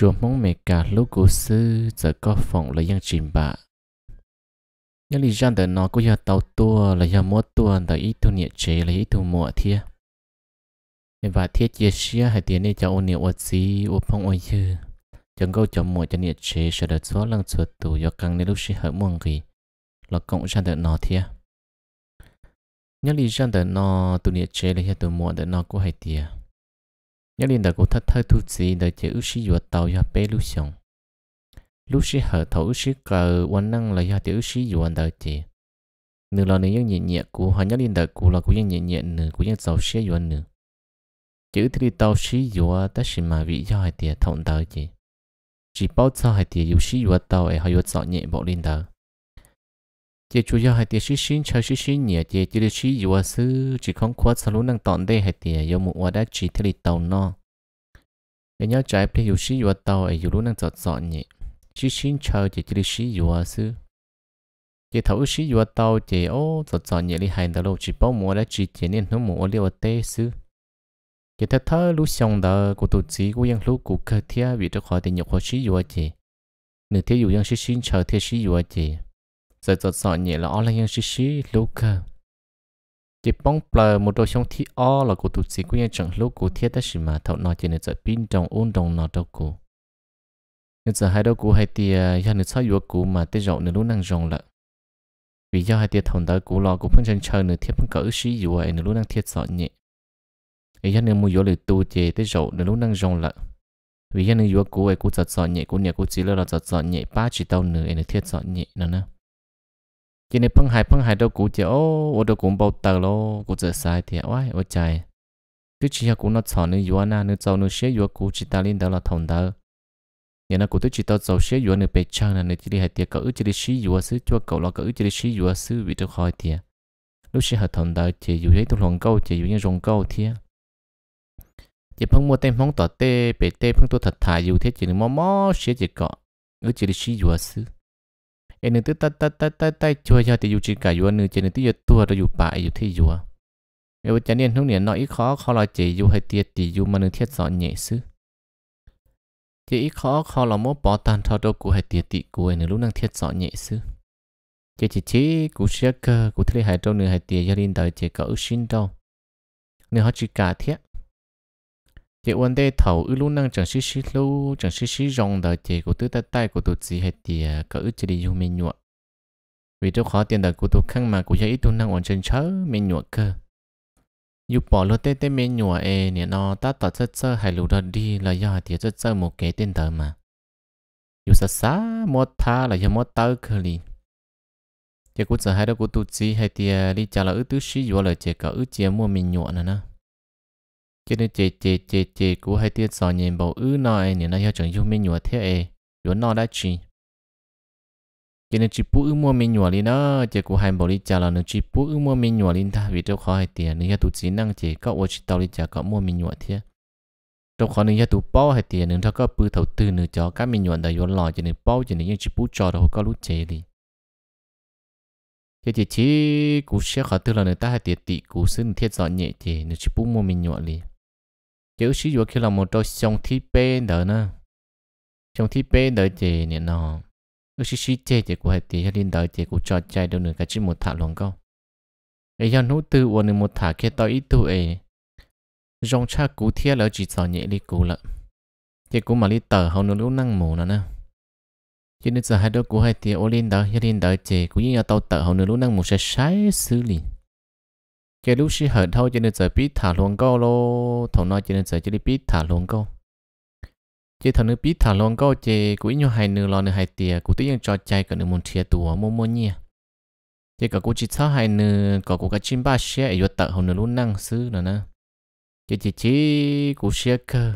chùa mong mẹ cả lúc cố sư giờ có phòng là dân chìm bạ nhưng lý dân đời nó có giờ tàu tua là giờ mua tua đời ít thu nhẹ chế là ít thu mua thia nên và thiết chia sẻ hay tiền để cho ôn niệm ôn gì ôn phong ôn dư chẳng câu cho mua cho nhẹ chế sẽ được xóa lần số tù do căng nên lúc sẽ hở muôn gì là cộng dân đời nó thia nhưng lý dân đời nó tu nhẹ chế là giờ tu mua đời nó có hay tiền nhớ liên đời của thất thơ thu sĩ đời chỉ ước sĩ dùa tàu do bê lưu sông lúc sĩ hở thấu ước sĩ cờ quan năng là do tiểu ước sĩ dùa đời chỉ nửa là nữ những nhẹ nhẹ của họ nhớ liên đời của là của những nhẹ nhẹ nửa của những giàu sĩ dùa nửa chữ thì tàu sĩ dùa ta sĩ mà vị cho hai tiền thông đời chỉ chỉ bao giờ hai tiền yếu sĩ dùa tàu ấy họ dùa dọn nhẹ bộ linh đời chị chủ yếu hay tiền xí xí chờ xí xí nhỉ chị chỉ được xí yếu sư chỉ không quá sao lúc năng tọn đây hay tiền yếu một quả đã chỉ thế thì tàu no để nhớ trái phải yếu xí yếu tàu ấy yếu lúc năng giọt giọt nhỉ xí xí chờ chị chỉ được xí yếu sư chị thấu xí yếu tàu chị ô giọt giọt nhỉ đi hai đầu lâu chỉ bao mùa đã chỉ chị nên nó mùa liều tê sư chị thật thơ lúc xong đó cô tụt sĩ của dân lúc cô cơ thiê vì cho khỏi tiền nhục khó xí yếu chị nửa thế yếu dân xí xí chờ thế xí yếu chị giờ giờ sợ nhẹ là o online nhân xí xí lúc cơ chỉ bóng bờ một đôi sông thi o là của tụt sĩ của nhân chẳng lúc của thiết đã xí mà thấu nói chỉ nên giờ pin trong ôn trong nọ đâu cụ nhưng giờ hai đâu cụ hai tia do nên sao yếu cụ mà tới rộng nên lúc năng rộng lợ vì do hai tia thòng tới cụ lò cũng phân chân chờ nên thiết phân cỡ xí yếu ấy nên lúc năng thiết sợ nhẹ ấy do nên mua yếu lời tu chế tới rộng nên lúc năng rộng lợ vì hiện nay yếu cố ấy cố giật giật nhẹ cố nhẹ cố chỉ là giật giật nhẹ ba chỉ tao nữa ấy thiết giật nhẹ nè nè chỉ nên phăng hải phăng hải đâu cũ chỉ ô ô đâu cũng bao tờ lo cũ giờ sai thì ôi ô chạy cứ chỉ học cũng nó chọn nữa yuan à, na nữa giàu nữa xe yuan cũ chỉ ta lên đó là thông đó nhà nó cũ tôi chỉ tao giàu xe yuan nữa bề trang là nữa chỉ đi hai tiệt cậu chỉ đi xe yuan xứ cho cậu lo cậu chỉ đi xe yuan xứ vì tôi khỏi tiệt lúc xe học thông đó chỉ dù thấy tôi lòng câu chỉ dù như rồng câu thiệt chỉ phăng mua tem phăng tỏ tê bề tê phăng tôi thật thà dù thế chỉ nên mò mò xe chỉ cọ nữa chỉ đi xe yuan xứ em nữ ta ta ta ta ta chua cho thì cả dù nữ chỉ nữ tư dù tua rồi dù bà dù thi dù nếu à. chẳng nên khó khó là chỉ dù hay tiệt thì mà nữ thiết rõ nhẹ sư chỉ khó khó là mỗi bỏ tan thao đâu của hay tiệt tị của nữ năng thiết rõ nhẹ sư chỉ chỉ của xe cơ của thế hai đâu nữ hay tiệt gia đình đời chỉ có sinh đâu nếu họ chỉ cả thiết thì vấn đề thầu ư lúc năng chẳng xí xí lu chẳng xí xí rong đời chị của tứ tay tay của tụi chị hết thì à, cỡ ư chỉ đi dùng mình nhuộm vì tôi khó tiền đời của tôi khăn mà của ít tôi năng ổn chân chớ mình nhuộm cơ dù bỏ lô tê tê mình nhuộm e nè nó ta tỏ chất sơ hay lù đợt đi là do thì chất sơ một cái tên đời mà dù sa sa, một tha là do một tao cơ liền chỉ cũng sợ hai đó của tụi chị hay thì à, đi trả là ư tứ xí dù lời chỉ cỡ ư chỉ mua mình nhuộm nữa. nè cho nên chế chế chế chế của hai tiết sò nhìn bầu ứ nó ấy nên nó cho chẳng dùng mình nhua thế ấy nhua nó đã chỉ cho nên chỉ bút ứ mua mình nhua đi đó, chế của hai bầu đi chả là nó chỉ bút ứ mua mình nhua đi ta vì đâu khó hai tiền nên tụ chỉ năng chế có ô chỉ tàu đi chả có mua mình nhua thế đâu khó nên tụ bao hai tiền nên nó có bự thầu tư nữa cho các mình nhua đã nhua lò cho nên bao cho nên chỉ bút cho đâu có lúc chế đi cái thì chỉ cú sẽ khó tư là người ta hai tiền tỷ cú xin thiết dọn nhẹ chế nó chỉ bút mua mình nhua liền kiểu sử dụng khi là một trò xong thi bê đỡ nè xong thi bê đỡ chị nè nó ước sĩ sĩ chê chị của hệ tỷ hay linh đỡ chị của trò chạy đâu nửa cả chỉ một thả lòng câu ấy do nút tư nửa một thả kia tao ít tu ấy rong cha cú thiết lỡ chỉ sợ nhẹ đi cú lợ chị cú mà đi tờ hầu nửa lúc năng mù nó nè cho nên giờ hai đứa của hai tỷ ô linh đỡ hay linh đỡ chị cũng như nhà tao tờ hầu nửa lúc năng mù sẽ sai xử lý cái lúc xí hở thâu cho nên giờ biết thả luôn câu lô thằng nói cho nên giờ chỉ biết thả luôn câu chỉ thằng nó biết thả luôn câu chỉ cũng nhiều hai nửa lo nửa hai tia cũng tự nhiên cho chạy cả nửa một thìa tủa mua mua nhỉ? chỉ cả cô chỉ sợ hai nửa cả cũng cả chín ba xe ở vượt tận hầu nửa luôn năng xứ nữa nè chỉ chỉ chỉ cô xe cơ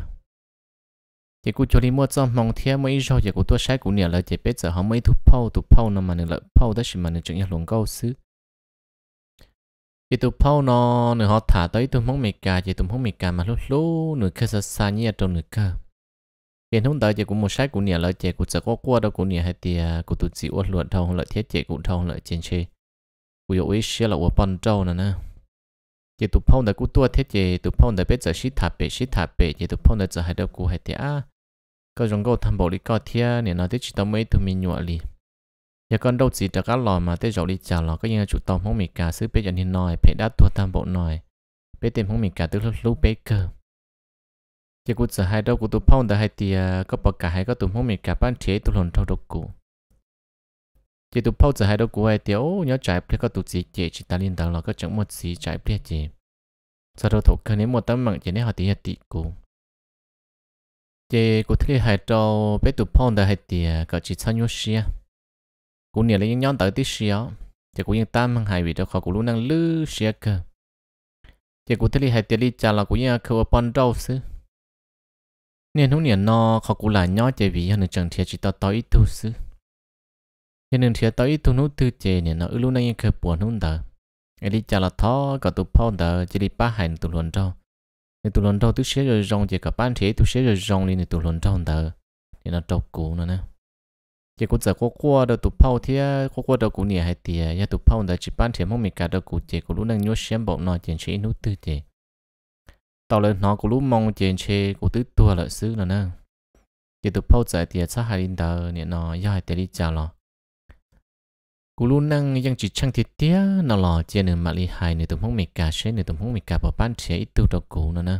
chỉ cô cho đi mua cho mong thia mấy rồi chỉ cô tôi sẽ cô nhiều là chỉ biết giờ họ mấy thu phao thu phao nó mà nửa lợi phâu đó chỉ mà nửa chuyện luôn câu xứ ตุพ่อนอนหอถาตัอตุมงเมกาเจตุมงเมกามาลุลุหนึ่งคืสัสานี่ตรงหนึ่งก็เห็นทุ่งตอเจกูมใช้กูเนี่ยเราเจกุจะก็กลัวดอกูเนี่ยให้เตียกุตุจิวัดหลวดทองละเทียเจกุทองละเจนเชกุยอยากเชื่อละอวปันเจ้านะนะเจตุพ่อเด็กกูตัวเทียเจตุพ่อเด็กไปจะชิดถาเปชิดถาเปเจตุพ่อเด็กจะให้ดกูให้เตียก็จงก็ทำบริกรเทียเนี่ยนาที่จิตไม่ยตุมีหนวลี giờ con đâu chỉ đã các lò mà tới rồi đi chào lò có như chủ tông không mì cả xứ bé dần hiện nói phải đã thua tam bộ nói bé tìm không mì cả từ lúc lúc bé cơ giờ cũng sợ hai đâu cũng tụ phong đã hai thì à, có bọc cả hai có tụ không mì cả ban chế tụi hồn thâu độc cụ Giờ tụ phong giờ hai đâu cũng hai tiểu nhớ trái phải có tụ gì chế chỉ ta liên tầng lò có chẳng một gì trái phải gì sau đó thủ cần đến một tấm mạng chỉ nên họ tí hạt tị cụ chế cũng thấy hai trâu bé tụ phong đã hai thì có à, chỉ sang nhau xia cú nhiều lấy nhon tới tí xíu chỉ cú yên tam mang hai vị cho khó cú luôn năng lư xíu cơ cú thấy hai tiền đi trả là cú yên khâu bón rau xứ nên hôm nay nó khó cú là nhon chỉ vì hơn chẳng thiệt chỉ tao tới tu xứ cho nên thiệt tới tu nút tư chế nên nó luôn năng yên khâu buồn nút đó ai đi trả là thó cả tụ phong đó chỉ đi ba hành tụ luận rau nên tụ luận rau tụ rồi rong chỉ cả ban thế tụ xíu rồi rong lên tụ luận rau đó nên nó trâu cú nữa chỉ cũng giờ có qua đầu tụ phao thì có qua đầu cũng nhẹ hay tiền ya tụ phao đã chỉ bán thì mong mình cả đầu cũng chỉ cũng lúc đang nhớ xem bọn nó chuyện chỉ nút tư chỉ tao lên nó cũng lúc mong chuyện chỉ cũng tự tua lợi xứ là nè chỉ tụ phao giải tiền sát hai linh tờ nhẹ nó ya hai tiền đi chào lo cũng lúc năng ยัง chỉ chăng thiệt tía nó lo chuyện nửa mặt li hai nửa tụ mong mình cả xem nửa tụ mong mình cả bỏ ban thiệp ít tu đầu cũng nữa nè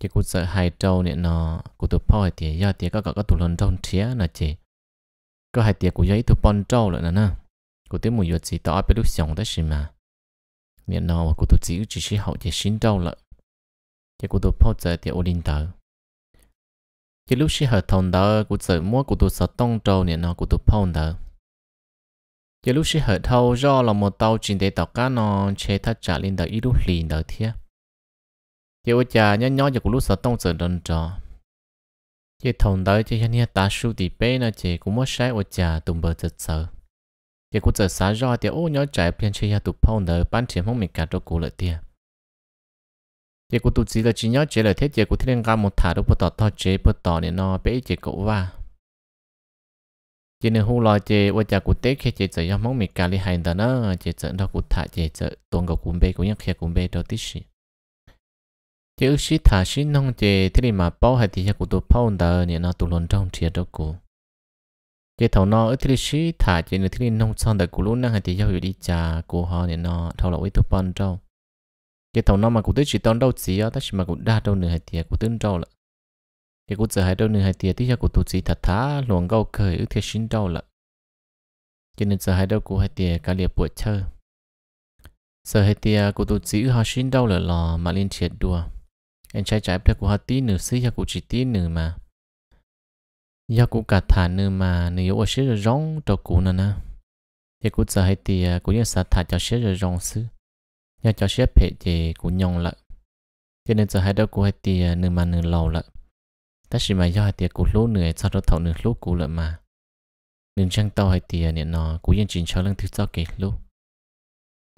chỉ cũng sợ hai trâu nhẹ nó cũng tụ phao hai tiền ya tiền các các các tụ lần trong thiệp là chỉ ก็หายเตียกูยัยถูกปอนเจ้าเลยนะนะกูเตี้ยมวยจีต่อไปลูกสองได้สิมาเนี่ยนอว่ากูตัวจีจีชิเขาจะชินเจ้าเลยจะกูตัวพ่อเจอเตียโอดินเตอร์จะลูกชิเขาทอนเตอร์กูเจอมั่วกูตัวสต้องเจ้าเนี่ยนอกูตัวพ่อเตอร์จะลูกชิเขาเท่าย่อเราหมดเตาจินเดต่อการนอนเชทัดจ่าลินเตอร์อีลูกลีนเตอร์เทียเจ้าจ่าย้อนย้อนจากกูลูกสต้องเจอดนจอ chỉ thông tới chỉ hiện ta su đi bé nó chỉ cũng mất sai ở nhà tụm bờ chật sợ chỉ cũng chật xá rồi thì ô nhớ chạy bên chỉ hiện tụm phong đời bán chỉ không mình cả cho cũ lại tiền chỉ cũng tụt chỉ là chỉ nhớ chỉ là thế chỉ cũng thiên ga một thả đâu bắt tọt tọt chế bắt tọt nên nó bé chỉ cậu va chỉ nên hú lo chỉ ở nhà cũng tết khi chỉ chở nhau mong mình cả đi hành đó nó chỉ chở đó cũng thả chỉ chở tuần cầu cũng bé cũng nhắc khi cũng bé đó tí xí ước sĩ thả sĩ nông chè thế thì mà bao hay thì của tôi bao đờ nhỉ nó tụi lon trong chia đó cô chế thầu nó thế thì sĩ thả chè nữa thế thì nông xong đờ cô luôn năng hay thì giao đi trà cô họ nhỉ nó thầu là với tôi bao trong chế thầu nó mà cô tới chỉ tao đâu chỉ á ta chỉ mà cô đa đâu nữa hay thì cô tin đâu là thì cô giờ hai đâu nữa hay thì thì cô tôi chỉ thả thả luồng gâu khởi ước thế sinh đâu là cho nên giờ hai đâu cô hay thì cả liệp buổi chơi giờ hai thì à, cụ tôi chỉ họ sinh đâu là lò mà liên triệt đùa anh trai trái bếp của họ tí nữ xí ya chị tí nữ mà ya cả thả nữ mà nữ yêu xí rong cho cụ nữa nè ya của giờ hay thì à, của những xã thả cho xí rong xứ ya cho xí phê thì của nhong lại cho nên giờ hay đó của hay thì à, nữ mà nữ lầu lại ta chỉ mà ya hay thì của lú nữ cho đó thầu nữ lú cụ lại mà nên chẳng tao hay thì à, nè nó của những chuyện cho lần thứ sau kể luôn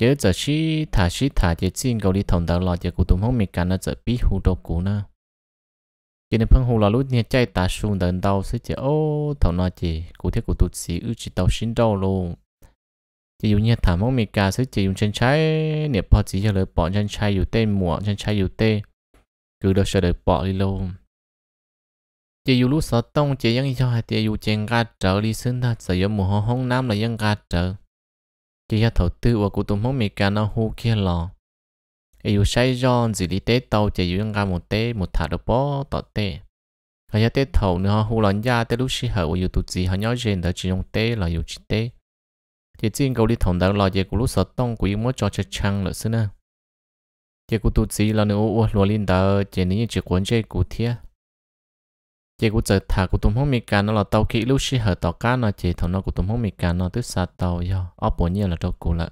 จจะชีถาชีถาจะจีนเกาหลีถงดาวลอจะกูตุ้มห้องมีการนะจะปีหูดกูนะจีนเพิงหูลอรู้เนี่ยใจตาชูเดินดาวซึ่งจะโอ้ถงนาจีกูเที่ยกูตุ้มสีอือจีดาวชินดาวลงจะอยู่เนี่ยถามห้องมีการซึ่งจะอยู่เชันใช้เนี่ยพอจีจะเลยปอนชันใช้อยู่เต้นหมวกเชันใช้อยู่เต้กอเดาเฉลยปอนลีลงจะอยู่รู้สอดตรงจะยังยังให้จะอยู่เจงกาเจอรีซึ่งถ้าจะยมหัวห้องน้ำเลยยังกาเจอ chỉ cho thầu tư và cụ tụng mong mì cả nó hú kia lò yêu sai giòn gì đi tế tàu chỉ yêu ngang một tế một thả được bó tọt tế cái tế thầu nữa họ hú lòn gia tế lúc xí hở của yêu tụt gì họ nhớ rèn đó chỉ dùng tế là yêu chỉ tế chỉ riêng câu đi thòng đạo lò chỉ của lúc sợ tông của yêu muốn cho chơi chăng là xưa nè chỉ của tụt gì là nữa ô ô lò linh đó chỉ nếu chỉ quan chơi của thiệt chỉ cũng giờ thà của tụm không mi cả nó là tàu kỹ lúc xí hở tàu cá nó chỉ thằng nó của tụm không mi cả nó tức xa tàu do ở bộ nhiên là đâu cũng là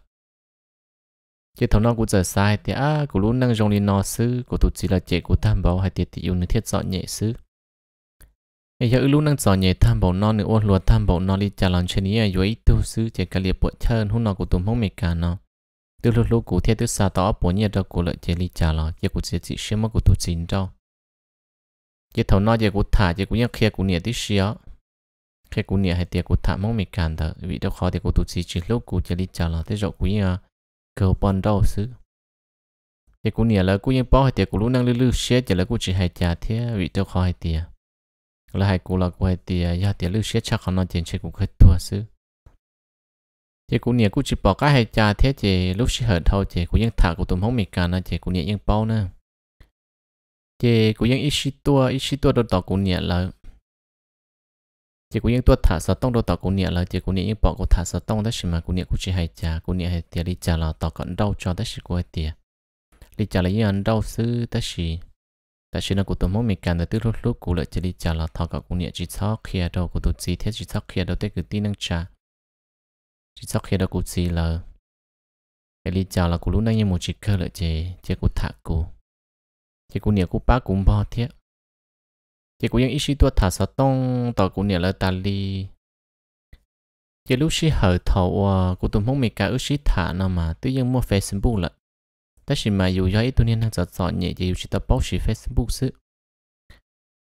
chỉ thằng nó cũng giờ sai thì à của lúc năng dùng đi nó xứ của tụt chỉ là chỉ của tham bảo hay tiệt tiêu nữa thiết dọn nhẹ xứ bây giờ lúc năng dọn nhẹ tham bảo nó nữa ôn luôn tham bảo nó đi trả lời trên ý rồi tu xứ chỉ cả liệp bộ chân hôn nó của tụm không mi cả nó từ lúc lúc của thiết tức xa tàu ở bộ nhiên đâu cũng lợi chỉ đi trả lời chỉ của chỉ chỉ xem mà của tụt chính đâu chỉ thầu nói chỉ cú thả chỉ cũng nhắc kia cú nhẹ tí xíu kia cú nhẹ hay tiệt cú thả mong mì cản thở vì đâu khó thì cú tụt xí chỉ lúc cú chỉ đi chờ à, là thế rồi cú nhẹ cầu bòn đâu xứ chỉ cú nhẹ là cú nhẹ bao hay tiệt cú lúc năng lưu lưu xé chỉ là cú chỉ hay trả thế vì đâu khó hay tiệt là hay cú là cú hay tiệt giờ tiệt lưu xé chắc khó nó tiền chỉ cú khơi thua xứ chỉ cú nhẹ cú chỉ bỏ cái hay trả thế chỉ lúc xí hở thâu chỉ cú nhẹ thả cú tụm mong mì cản nó chỉ cú nhẹ nhẹ bao nè chị cũng những ít tua ít tua đồ tỏ cũng nhẹ là chị cũng những tua thả sợ tông đồ tỏ cũng nhẹ là chị cũng những bỏ cũng thả sợ tông đó mà cũng nhẹ cũng chỉ hay chả cũng nhẹ hay tiền đi chả là tỏ còn đau cho đó chỉ của tiền đi chả là những đau sư đó chỉ đó chỉ là của tôi muốn mình cần từ lúc lúc cũng lại chỉ đi chả là thọ cả cũng nhẹ chỉ thọ khía đâu của tôi chỉ thiết chỉ thọ khía đâu tết cứ tin năng chả chỉ thọ khía đâu cũng chỉ là cái đi chả là của lúc nãy như một chỉ khơi lại chỉ chỉ của thả của chỉ cũng nhiều cũng bác cũng bỏ thế chỉ cũng những ý chí tua thả sợ tông tàu cũng nhiều là ta li chỉ lúc xí hở thầu ờ, của tụi mong mình cả ước xí thả nào mà tôi vẫn mua facebook lận tất nhiên mà dù do ít tụi nhiên đang sợ sợ nhẹ chỉ dù chỉ tao post xí facebook chứ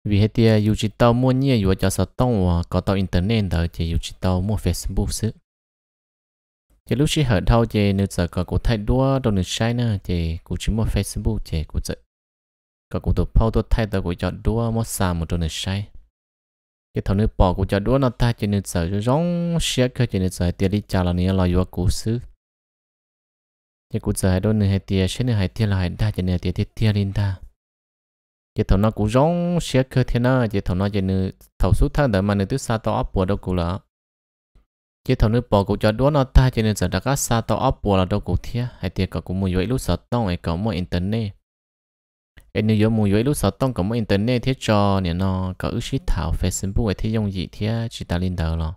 vì hết thì dù chỉ tao mua nhẹ dù cho sợ tông ờ, có tao internet đó chỉ dù chỉ tao mua facebook chứ chỉ lúc xí hở thầu chỉ nữ giờ có cô thay đua đâu nữ sai nữa chỉ cụ chỉ mua facebook chỉ cụ chơi một cái thằng nước bỏ của cho đũa nó ta trên nước sở rong xe cơ trên nước sở tiền đi chào là nia lo yếu cố xứ cái cụ sở hai đôi này hai tiền xe này hai tiền là hai đa trên này tiền tiền tiền linh ta cái thằng nó cũng rong xe cơ thế nó cái thằng nó trên nước thầu số thằng đỡ mà nước tứ sa to áp bùa đâu cụ là cái thằng nước bỏ của cho đũa nó ta trên nước sở đã cá sa to áp bùa là đâu cụ thia hai tiền cả cũng mua yếu lúc sở tông ấy có mua internet เอ็นยูมูยู่อลูสต้องกับมออินเทอร์เน็ตทียจอเนี่ยนอก็อุชิถาวเฟซบุ๊กเอที่ยงยีเทียจิตาลินเดอร์ลอ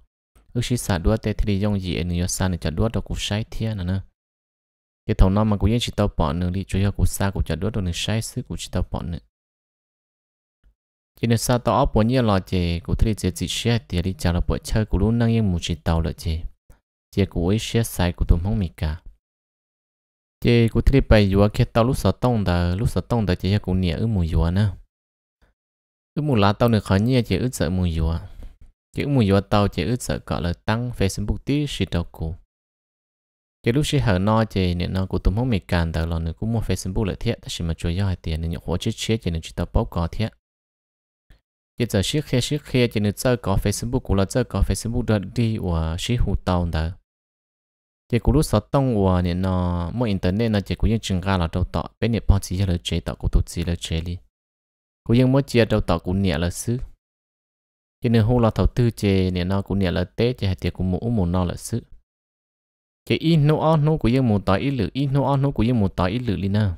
อุชิสาด้วยเตที่ยงยีเอ็นยูซานจะด้วยดักกูใช้เทียนะเนอะเดี๋ยวงน้องมันกูยังจิตเอาปอนหนึ่งลิช่วยกูซากูจะด้วยดัวหนึ่งใช้ซื้อกูจิตเอาปอนหนึ่งจีนซาต่อปนเนี่ยรอเจกูที่เจจิเชียเทียริจาระปวดเชยกูรู้นั่งยังมูจิตเอาเลยเจเจกูไอเชียใส่กูตุ้มห้องมีกา chị cũng thích bày dùa khi tao lúc sợ tông đó lúc sợ tông đờ chị cũng nhẹ ư mùi dùa nè ư mùi lá tao được khỏi nhẹ chị ư sợ mùi dùa chị ư mùi dùa tao chị ư sợ gọi là tăng facebook tí xì đầu cụ chị lúc xì hở no chị nè no cũng tụm không mệt cản đờ lon nữa cũng mua facebook lại thiệt xì mà chơi giỏi tiền nên nhậu hóa chết chết chị nên chỉ tao bóc cò thiệt chị giờ xí khe xí khe chị nên chơi có facebook cũng là chơi có facebook đợt đi và xí hụt tao đờ chỉ cú lúc sáu tông của nè nó mua internet nó chỉ cú những chừng ga là đâu tọ bên nè bao chỉ là chế tọ của tụt chỉ là chế đi cú những mỗi chia đâu tọ cú nè là xứ cho nên hô là thầu tư chế nè nó cú nè là tế chế hạt chế cú mũ mũ nó là xứ chế ít nô ó nô cú những mũ tọ ít lử ít nô ó nô cú những mũ tọ ít lử đi nè,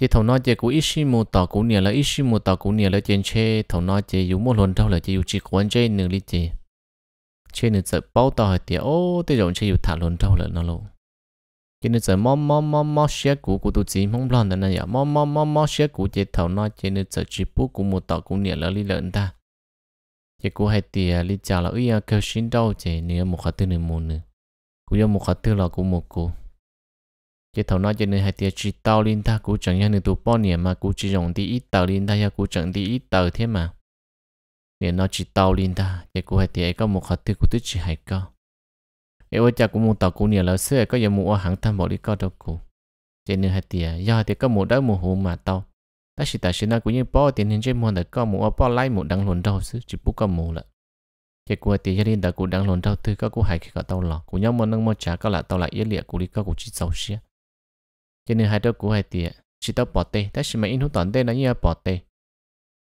chế thầu nói chế cú ít xí mũ tọ cú nè là ít xí mũ tọ cú nè là trên chế thầu nói chế dùng một lần đâu là chế dùng chỉ quan chế nửa đi chế chỉ nên sợ bao tàu hay tiệt ô tới rồi chỉ thả luôn đâu là nó luôn Chỉ nên sợ mò mò mò mò xe cũ của tụi chị mong lon này nhở mò mò mò mò xe cũ chỉ thầu nói chỉ nên sợ chỉ bút của một tàu cũng nhẹ là lý lợn ta chỉ cũ hay tiệt lý chả là ý à, kêu xin đâu chỉ nếu một khát tư nên muốn nữa cũng do một khát tư là cũng một cũ chỉ thầu nói chỉ nên hay tiệt chỉ tàu liên ta cũng chẳng nhớ nữa tụi bao nhiêu mà cũng chỉ dùng đi ít tàu liên ta ya cũng chẳng đi ít tàu thế mà nên nó chỉ tàu lên ta cái cụ hay thì có một hạt tư cụ tích chỉ hay có em ơi cha cũng muốn tàu cụ nhiều lỡ xưa có giờ mua hàng tham bỏ đi có đâu cụ Trên nên hay thì do thì có một đứa mù hồ mà tàu ta chỉ ta chỉ nó cũng như bỏ tiền nên trên mua được có một bỏ lại một đằng luồn đâu chứ chỉ bút có mù lợ cái cụ thì gia đình ta cũng đang luồn đâu thứ có cụ hay khi có tàu lọ cũng nhau mà nâng mà trả có là tàu lại yên liệt cụ đi có cụ chỉ xấu xía cho nên hai đứa cụ hay thì chỉ tao bỏ tê ta chỉ mà in hút toàn tê nó như bỏ tê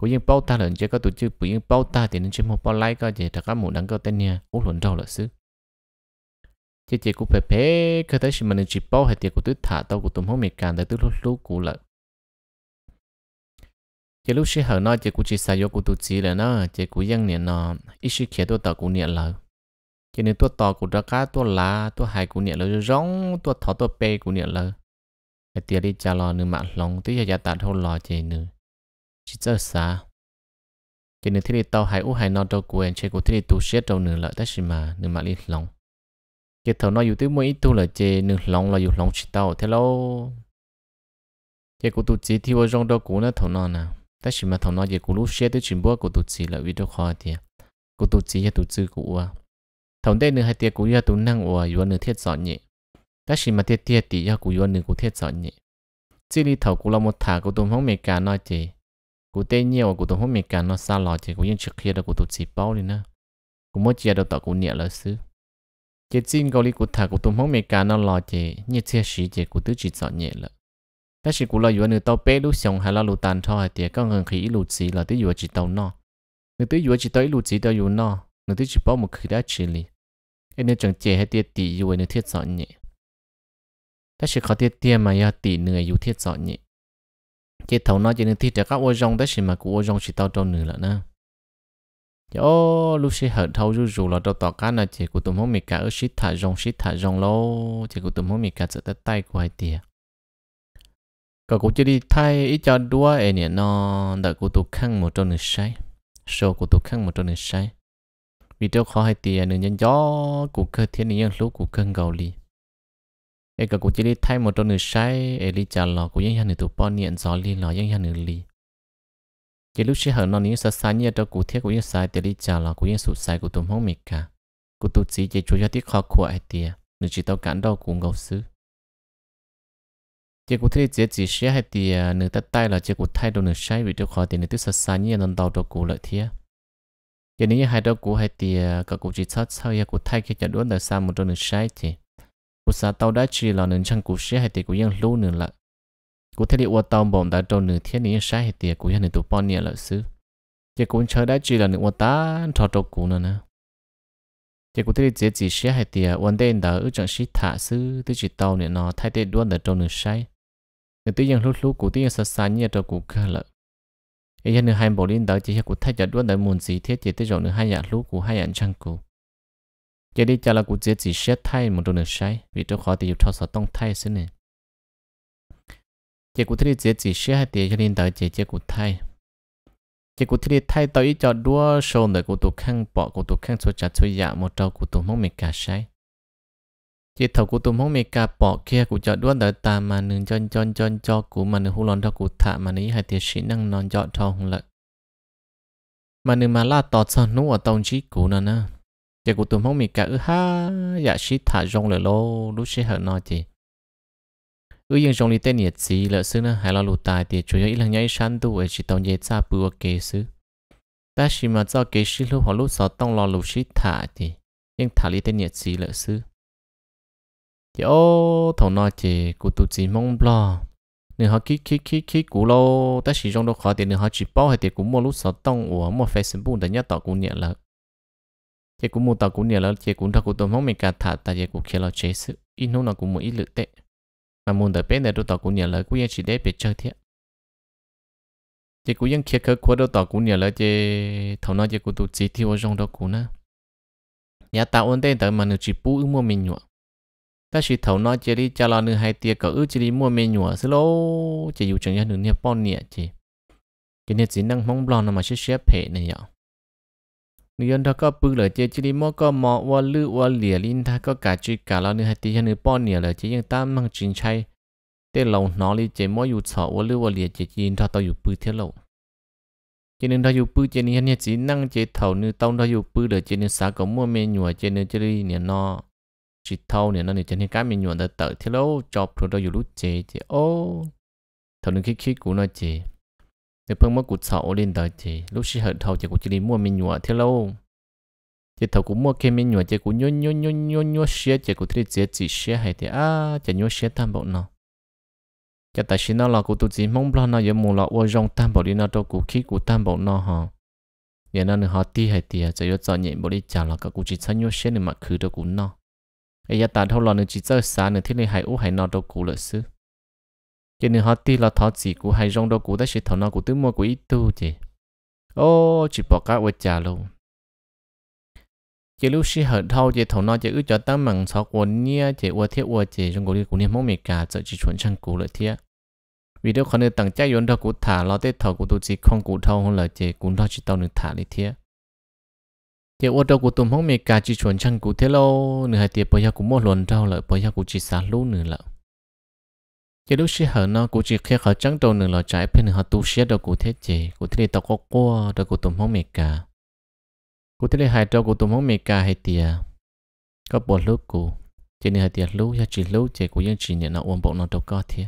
กูยังเป้าตาเหลินเจ้าก็ตัวชื่อปุยังเป้าตาแต่นั่นชื่อมอปอไลก็เจ้าถ้าก็หมู่ดังก็เต้นเนี่ยอู้หลุนเราละซื้อเจ๊เจ๊กูเพ่เพ่ก็ได้ชิมันจีเป้าให้เตี้ยกูตื้อถาเต้ากูตุ้มห้องมีการแต่ตื้อลูกกูละเจ้าลูกเชื่อเหรอเนาะเจ้ากูจีสายกูตัวจีเลยเนาะเจ้ากูยังเนี่ยเนาะอีชิเขียตัวต่อกูเนี่ยเลยเจ้าเนี่ยตัวต่อกูระก้าตัวลาตัวหายกูเนี่ยเลยร้องตัวถอตัวเปกูเนี่ยเลยไอเตี้ยได้จ่าลอหนึ่งมาลงตื้อยาตาเท่าลอเจนึง chỉ cho xa cho nên thế thì tao hãy u hãy nó đâu quên chơi của thế thì tu sửa đâu nửa lợi tất gì mà nửa mà đi lòng cái thầu nói youtube mới mỗi tu là chơi nửa lòng là dù lòng chỉ tao thế lâu chơi của tu chỉ thì vô trong đâu của nó thầu nói nè tất gì mà thầu nói chơi của lúc xét tới chuyện bữa của tu chỉ là video khó thì của tu chỉ hay tu chữ của thầu đây nửa hai tiệt của gia tu năng của dù nửa thiết giỏi nhỉ tất gì mà tiệt tiệt tỷ gia của dù nửa của thiết giỏi nhỉ chỉ đi thầu của là một thả của tu không mệt cả nói chơi cụ tên nhiều cụ tổ không mệt cả nó xa lò chỉ cụ yên trước kia đó cụ tổ chỉ bao đi nữa cụ mới chia đầu tao cụ nhẹ lỡ xứ chỉ xin câu lý cụ thả cụ tổ không mệt cả nó lò chỉ như chia sẻ chỉ cụ tứ chỉ chọn nhẹ lỡ ta chỉ cụ là vừa nửa tao bé lúc xong hay là lúc tàn thôi thì các ngân khí lúc chỉ là tứ vừa chỉ tao nó nửa tứ vừa chỉ tới lúc chỉ tao vừa nó nửa tứ chỉ bao một khi đã chỉ lì em chẳng chè hay tiệt tỷ vừa nửa thiết chọn nhẹ ta chỉ có tiệt tiệt mà ya tỷ nửa yêu thiết chọn nhẹ chế thầu nó cho nên thi trả các ô rong đấy mà của ô rong xì tao trong nửa là na dạ, ô lúc xì hở thâu rú rú là đâu tỏ cá nè chỉ của tụm hôm mì cá ở xít thả rong xít thả rong lô chỉ của tụm hôm mì cá sẽ tới tay của hai tia có cũng chỉ đi thay ít cho đua ấy nè nó đợi của tụm khăn một trong nửa sai số của tụm khăn một trong nửa sai video khó hai tia nửa nhân gió của cơ thiên nhân lúc của cơn gầu li เอกกูจะได้ไทยหมดตัวหนึ่งใช้เอลิจาร์หลอกูยังยันหนึ่งตัวป้อนเนียนซอลีหลอยังยันหนึ่งลีเจลูกเชื่อเหรอนอนนี้สัสานเนี่ยตัวกูเทียกูยังสายเตลิจาร์หลอกูยังสุดสายกูตัวห้องมิกะกูตัวจีเจช่วยที่คอขวไอเตียหนึ่งจีตัวกันดอกกูเงาซื้อเจกูเทียเจจีเชื่อไอเตียหนึ่งตัดใต้หลอเจกูไทยตัวหนึ่งใช้วิดีโอคอเตียหนึ่งตัวสัสานเนี่ยนอนดาวตัวกูเลยเทียเจนี้ยังให้ตัวกูไอเตียกับกูจีชัดเช่าอยากูไทยแค่จะด้วนแต่ซ้ำหมดตัวหนึ่งใช้เจ cú sa tàu đã chỉ là nương chăng cú sẽ hay thì cú yên lâu nương lại cú thế đi qua tàu bom đã trâu nương thiên nhiên sai hay thì cú yên nương tụ bao nhiêu lợi xứ chỉ cú chơi đã chỉ là nương qua ta cho trâu cú nữa nè chỉ cú thế đi dễ chỉ sẽ hay thì quan đến đã ở trong sĩ thả xứ tới chỉ tàu nè nó thay thế đuôn đã trâu nương sai nương tới yên lúc lúc cú tới yên sa sa nhẹ trâu cú cả lợi ấy nương hai bộ linh đã chỉ cú thay giờ đuôn đã muốn gì thiết chỉ tới rồi nương hai giờ lúc cú hai giờ chăng cú cái đi chả là cụ dễ chỉ xét thay một đôi nữa sai vì tôi khó thì thao sở tông thay xin này, chỉ cụ thấy dễ chỉ xét hai tiếng cho nên đợi chỉ chỉ cụ thay chỉ cụ thấy thay tới ít cho đua sâu nữa cụ tụ khăn bỏ cụ tụ khăn số chặt số dạ một trâu cụ tụ mong mình cả sai chỉ thầu cụ tụ mong mình cả bỏ kia cụ cho đua đợi ta mà nương chân chân chân cho cụ mà nương hú lon cho cụ thả mà nấy hay thì sĩ năng non cho thao hùng lợi mà nương mà la tọt sao nú ở tông chí cụ nữa nè giờ cụ tụi mong mình cả ư ha dạ sĩ thả rong lửa lô lúc sĩ hở nói chị ư yên rong đi tên nhiệt gì lỡ sư nó hãy lo lù tài thì chủ yếu ít là nhảy săn tu ở chỉ tông dễ xa bùa kê sư ta chỉ mà cho kê sĩ lúc họ lúc sáu tông lo lù sĩ thả thì nhưng thả đi tên nhiệt gì lỡ sư thì ô thầu nói chị cụ tụi chỉ mong lo nếu họ kí kí kí kí cú lô ta chỉ rong đâu khó thì nếu họ chỉ bao hay thì cũng mua lúc sáu tông của mua facebook để nhớ tỏ cũng nhẹ lợt chế cũng mua tàu cũng nhiều là chế cũng ra cũng tôm không mình cả thả tại chế cũng kia là chế sự ít nô nó cũng mua ít lượt tệ mà muốn đợi bên này đôi tàu cũng nhiều là cũng chỉ để bị chơi thiệt chế cũng vẫn khéo khéo quá đôi tàu cũng nhiều là chế thầu nó chế cũng tụt chỉ thiếu trong đó cũng nữa nhà ta ổn định tới mà nó chỉ bù mua mình nhọ ta chỉ thầu nó chế đi cho là nữ hai tia cỡ chỉ đi mua mình nhọ xí lô chế dù chẳng ra nữ nhà bao nhiêu chế cái này chỉ năng mong lo nó mà sẽ xếp hệ này nhở người dân đó có bự lời chơi chỉ đi mua có mò qua lư qua lìa linh ta có cả chơi cả là nữa hay tí hơn nữa bao nhiêu lời nhưng ta mang chính chay tê lâu nó đi chơi mua dù sợ qua lư qua lìa chơi chỉ ta tao dù bự thế lâu cho nên ta dù bự chơi nên chỉ ta chỉ thâu nè nó nè chơi nên cái mê nhùa ta tự thế lâu ta dù lúc chơi chơi ô nếu bưng mất cuộc sầu lên đời chị lúc xí hở thầu chị cũng chỉ đi mua mình nhọ thế lâu chị thầu cũng mua kem mình nhọ chị cũng nhô nhô nhô nhô nhô xe chị cũng thấy dễ chỉ xe hay thì à chị nhô xe tam bộ nó chị tại xí nó là cũng tụt chỉ mong lo nó giờ mù lọ ô rong tam bộ đi nó đâu cũng khí cũng tam bộ nó hả giờ nó nữa họ ti hay thì chị yếu chọn nhẹ bộ đi chào là các cũng chỉ sang nhô xe nữa mà khứ đâu cũng nó ấy giờ ta thâu lọ nữa chỉ chơi xa nữa thế này hay ú hay nó đâu cũng lợi sư cho nên họ ti là thọ chỉ của hai rong đó của ta sẽ thọ nó của tứ mua của ít tu chị ô chỉ bỏ cá quay trả luôn chỉ lúc xí hở thâu chỉ thầu nó chỉ ước cho tăng mảng sáu quân nha chỉ ua thiết ua chỉ trong cổ đi cũng niệm mong mì cả sợ chỉ chuẩn sang cũ lợi thiết vì đâu còn nơi tặng trái yến thâu cũ thả lo tết thầu của tôi chỉ không cũ thâu hơn là chỉ cũng thâu chỉ tao được thả lợi thiết chỉ ua thâu của tôi mong mì cả chỉ chuẩn sang cũ thế lâu nửa hai tiệp bây giờ cũng một luôn thâu lợi bây giờ cũng chỉ xả lú nửa lợi giờ lúc xí hở nó cũng chỉ khi họ trắng trâu nửa lò trái bên họ tu xí đâu cụ thế gì cụ thế tao có qua đâu cụ tụm không mệt cả cụ thế hai trâu cụ tụm không mệt cả hay tiề có bộ lúc cụ chỉ nên hai tiề lúc ya chỉ lúc chỉ cụ vẫn chỉ nhận nó uống bộ nó đâu có thiệt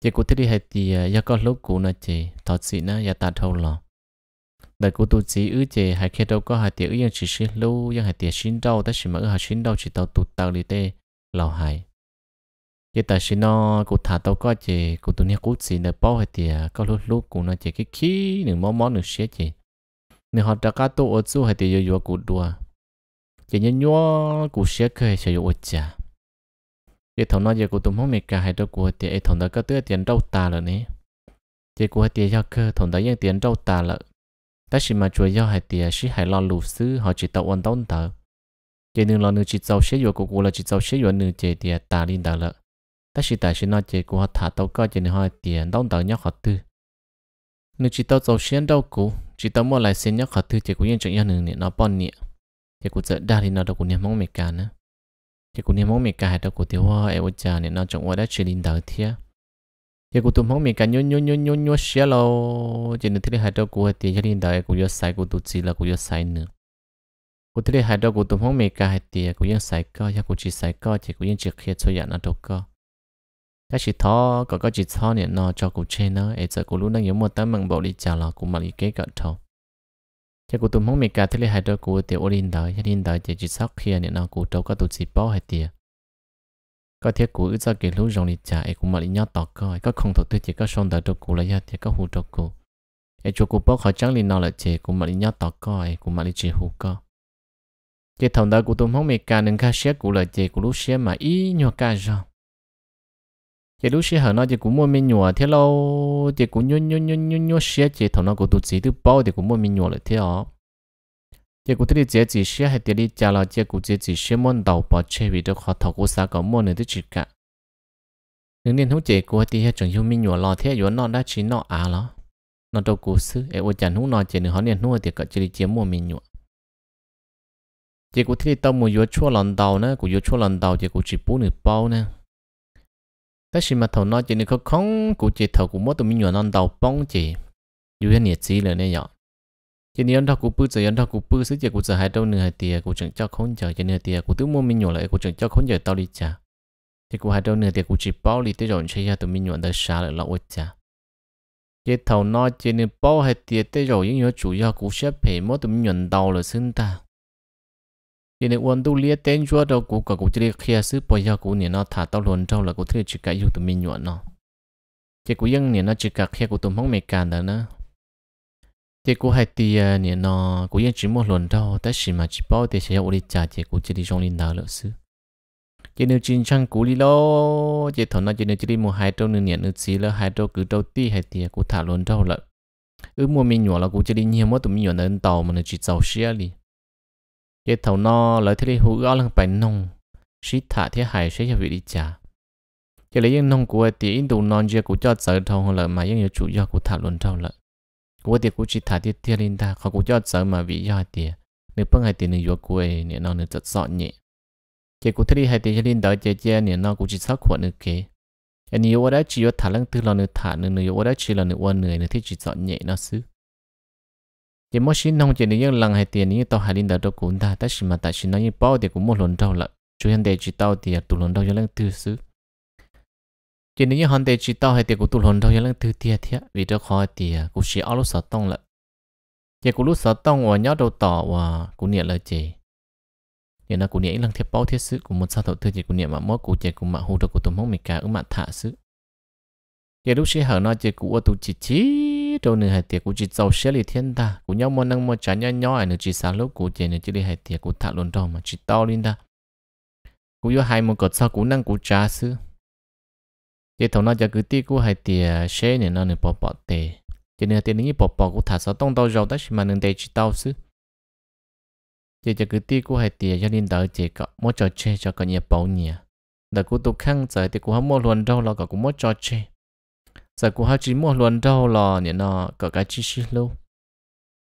chỉ cụ thế hai tiề ya có lúc cụ nó chỉ thọ sĩ nó ya tạt thâu lò đại cụ tu sĩ ứ chỉ hai khi đâu có hai tiề ứ vẫn chỉ xí lúc dân hai tiề xin đâu ta mà mở hai xin đâu chỉ tao tụt tao đi tê lò hai giờ ta xin nó cụ thả tao có chị cụ tụi nha cút xin nè bao hết thì à, có lúc lúc cụ nó chị cái khí nửa món món nửa xé chị nửa họ đã cá tô ở chỗ hết thì giờ giờ cụ đua chị nhớ nhớ cụ xé khơi sẽ giờ chả giờ thằng nó giờ cụ tụi mong mệt cả hai đứa cụ thì ai thằng đó có tứ tiền đâu ta rồi nè chị cụ hết thì giờ cơ thằng tiền đâu ta rồi ta xin mà chuối giờ hết thì chỉ à, hai lo lụt xứ họ chỉ tao ăn đón thở, chị nửa lo nửa chỉ tao xé giờ cụ cụ là chỉ tao xé giờ nửa chị thì ta linh ta rồi ta chỉ tại chỉ nói chỉ của họ thả tàu coi chỉ họ tiền đóng tàu nhóc họ tư nếu chỉ tàu tàu xuyên đâu cũ chỉ tàu mua lại xuyên nhóc họ tư chỉ của nhân trọng nhân nữa nè nó bọn nè chỉ của chợ đa thì nó đâu của niềm mong mệt cả nữa chỉ của niềm mong mệt cả hay đâu của tiêu hoa em ôi cha nè nó trọng hoa đã chỉ linh đỡ thia chỉ của tụi mong mệt cả nhô nhô nhô nhô nhô xia lô chỉ nên thấy hai đâu của tiền chỉ linh đỡ của yo sai của tụi chỉ là của yo sai nữa của thấy hai đầu của tụi mong mệt cả hai tiền của yo sai co hay của chỉ sai co chỉ của yo chỉ khi cho yến dạ nó đâu co ta chỉ thọ có có chỉ thọ nè nó cho cụ chê nó ấy giờ cụ lúc đang nhớ một tấm bằng bộ đi trả là cụ mà đi kế cận thầu cho cụ tụm không mệt cả thế là hai đôi cụ tiểu ô linh đời hai linh đời chỉ chỉ sóc kia nè nó cụ đâu có tụt gì bao hay tiệt có thiết cụ ít ra kể lúc rồng đi trả, ấy cụ mà đi nhót tọt coi có không thuộc tư chỉ có son đời đâu cụ lấy ra thì có hù đâu cụ ấy cho cụ bao khỏi trắng liền nó là chê cụ mà đi nhót tọt coi cụ mà đi chỉ hù coi chỉ thằng đó cụ tụm không mệt cả nên ca xé cụ lời chê cụ lúc xé mà ý nhọ ca rồi chỉ lúc xí hở nó chỉ cũng mua mình nhua thế lâu chỉ cũng nhua nhua nhua nhua nhua xí chỉ thằng nó cũng tụt xí thứ bao chỉ cũng mua mình nhua là thế ó chỉ cũng thấy chỉ chỉ xí hay thì đi trả lại chỉ cũng chỉ chỉ xí món đầu bỏ chế vì được họ thầu của sao có mua nữa thì chỉ cả nên nên hút chỉ của thì hết chuẩn yêu mình nhua lo thế yếu nó đã chỉ nó à lo nó đâu cố xứ em ôi chẳng hút nó chỉ nữa họ nên hút thì cả chỉ đi chỉ mua mình nhua chỉ cũng thấy tao mua yếu chua lần đầu nữa cũng yếu chua lần đầu chỉ cũng chỉ bốn nửa bao nữa ta chỉ mà thầu nói chỉ nên có không cụ chỉ thầu cũng mất tụi mình nhỏ non đầu bông chỉ dù thế nhiệt gì nữa này nhở chỉ nên thầu cụ bự chỉ nên thầu cụ bự sức chỉ cụ sợ hai đâu nửa hai tiền cụ chẳng cho không chờ chỉ nửa tiền cụ tứ mua mình nhỏ lại cụ chẳng cho không chờ tao đi trả thì cụ hai đâu nửa tiền cụ chỉ bao đi tới rồi chơi ra tụi mình nhỏ tới xa lại lão trả chỉ thầu nói chỉ nên bao hai tiền tới rồi những nhỏ chủ yếu cụ sẽ phải mất tụi mình nhỏ đầu là xưng ta thì nếu quân tu lia tên chúa đâu cũng có cũng chỉ kia sư bây giờ cũng nó thả tao luôn đâu là cũng chỉ chỉ cái yêu tụi mình nhuận nó chỉ nó chỉ cả kia cũng tụi mong mày cản nữa chỉ cũng hay thì nên nó cũng ยัง chỉ một lần đâu tất mà chỉ bao thì sẽ ổn định trả chỉ cũng đi trong linh đạo lợi sư chỉ nếu chính chăng cũng đi chỉ thằng nó chỉ nếu chỉ đi mua hai trâu nữa nên nữa chỉ là hai trâu cứ trâu ti hay thì cũng thả luôn đâu lợi ư mua mình nhuận là cũng đi nhiều mất tụi mình nhuận đến mà nó chỉ giàu xe ยเ่านอเลยที่หูก็ลังไปนงชิตาที่หายใช้ยาวิติจาจะเลยยังนงกูตีอินดูนอนเจกูจอดเสริมทองเลยมายังอยู่จุยอกูถาลุนเท่าละกูเตีกูชิตาที่เทียรินดาเขากูจอดเสริมมาวิยอดเตียนึกเพิ่งให้ตีนึงยัวกูเอเนี่ยนอนนึกจัดสอนเนี่ยเจกูที่ใหยตีเทียรินดาเจเจเนี่ยนอนกูจิตสักขวดนึกเกอันนี้ว่าได้ชีวถาเรื่งตื่นเราเนื้อถาเนื้อเนื้อว่าได้ชีเราเนื้อวันเหนื่อยเนื้อที่จิตสอนเนี่ยนะซื้อ chỉ mỗi xin nông chỉ những lần hay tiền những tàu hải linh đã đầu cũng ta ta xin mà ta xin nói như bao tiền cũng một lần đâu lận chủ hiện để chỉ tàu thì tụ lần đâu cho lần thứ xứ chỉ những hòn để chỉ tàu hay tiền cũng tụ lần đâu cho lần thứ tiệt thiệt vì đó khó thì à, cũng chỉ áo lúc sợ tông lận chỉ cũng lúc sợ tông và nhớ đầu tỏ và cũng niệm lời chỉ nên là cũng niệm lần thiết bao thiết xứ cũng một sao thầu thư chỉ cũng niệm mà mỗi cũng chỉ cũng mà hồ đồ của tụi mông mình cả ứng mà thả xứ chỉ lúc sẽ hở nói chỉ cũng ở tụ chỉ chí trâu nữa hay tiệc cũng chỉ giàu xe lì thiên ta cũng nhau món năng món chả nhau nhau ai à, nữa chị sáng lúc của chị nữa chị đi hay tiệc của thả luôn đâu mà chỉ to lên ta cũng yêu hai món cột sao cũng năng cũng cha sư chị thầu nó cho cứ tiếc của hay tiệc xe này nó nữa bỏ bỏ tệ chị nữa tiệc này bỏ bỏ cũng thả sao tông tao giàu đó chỉ mà nên tệ chỉ tao sư chị cho cứ tiếc của hay tiệc cho nên đỡ chị có mỗi trò chơi cho cả nhà bảo nhỉ đỡ của tụ khăn giờ thì cũng không mua luôn đâu là cả cũng mỗi trò chơi giờ cũng hai chỉ mua luan đâu lò nhỉ nó có cái chi xí lâu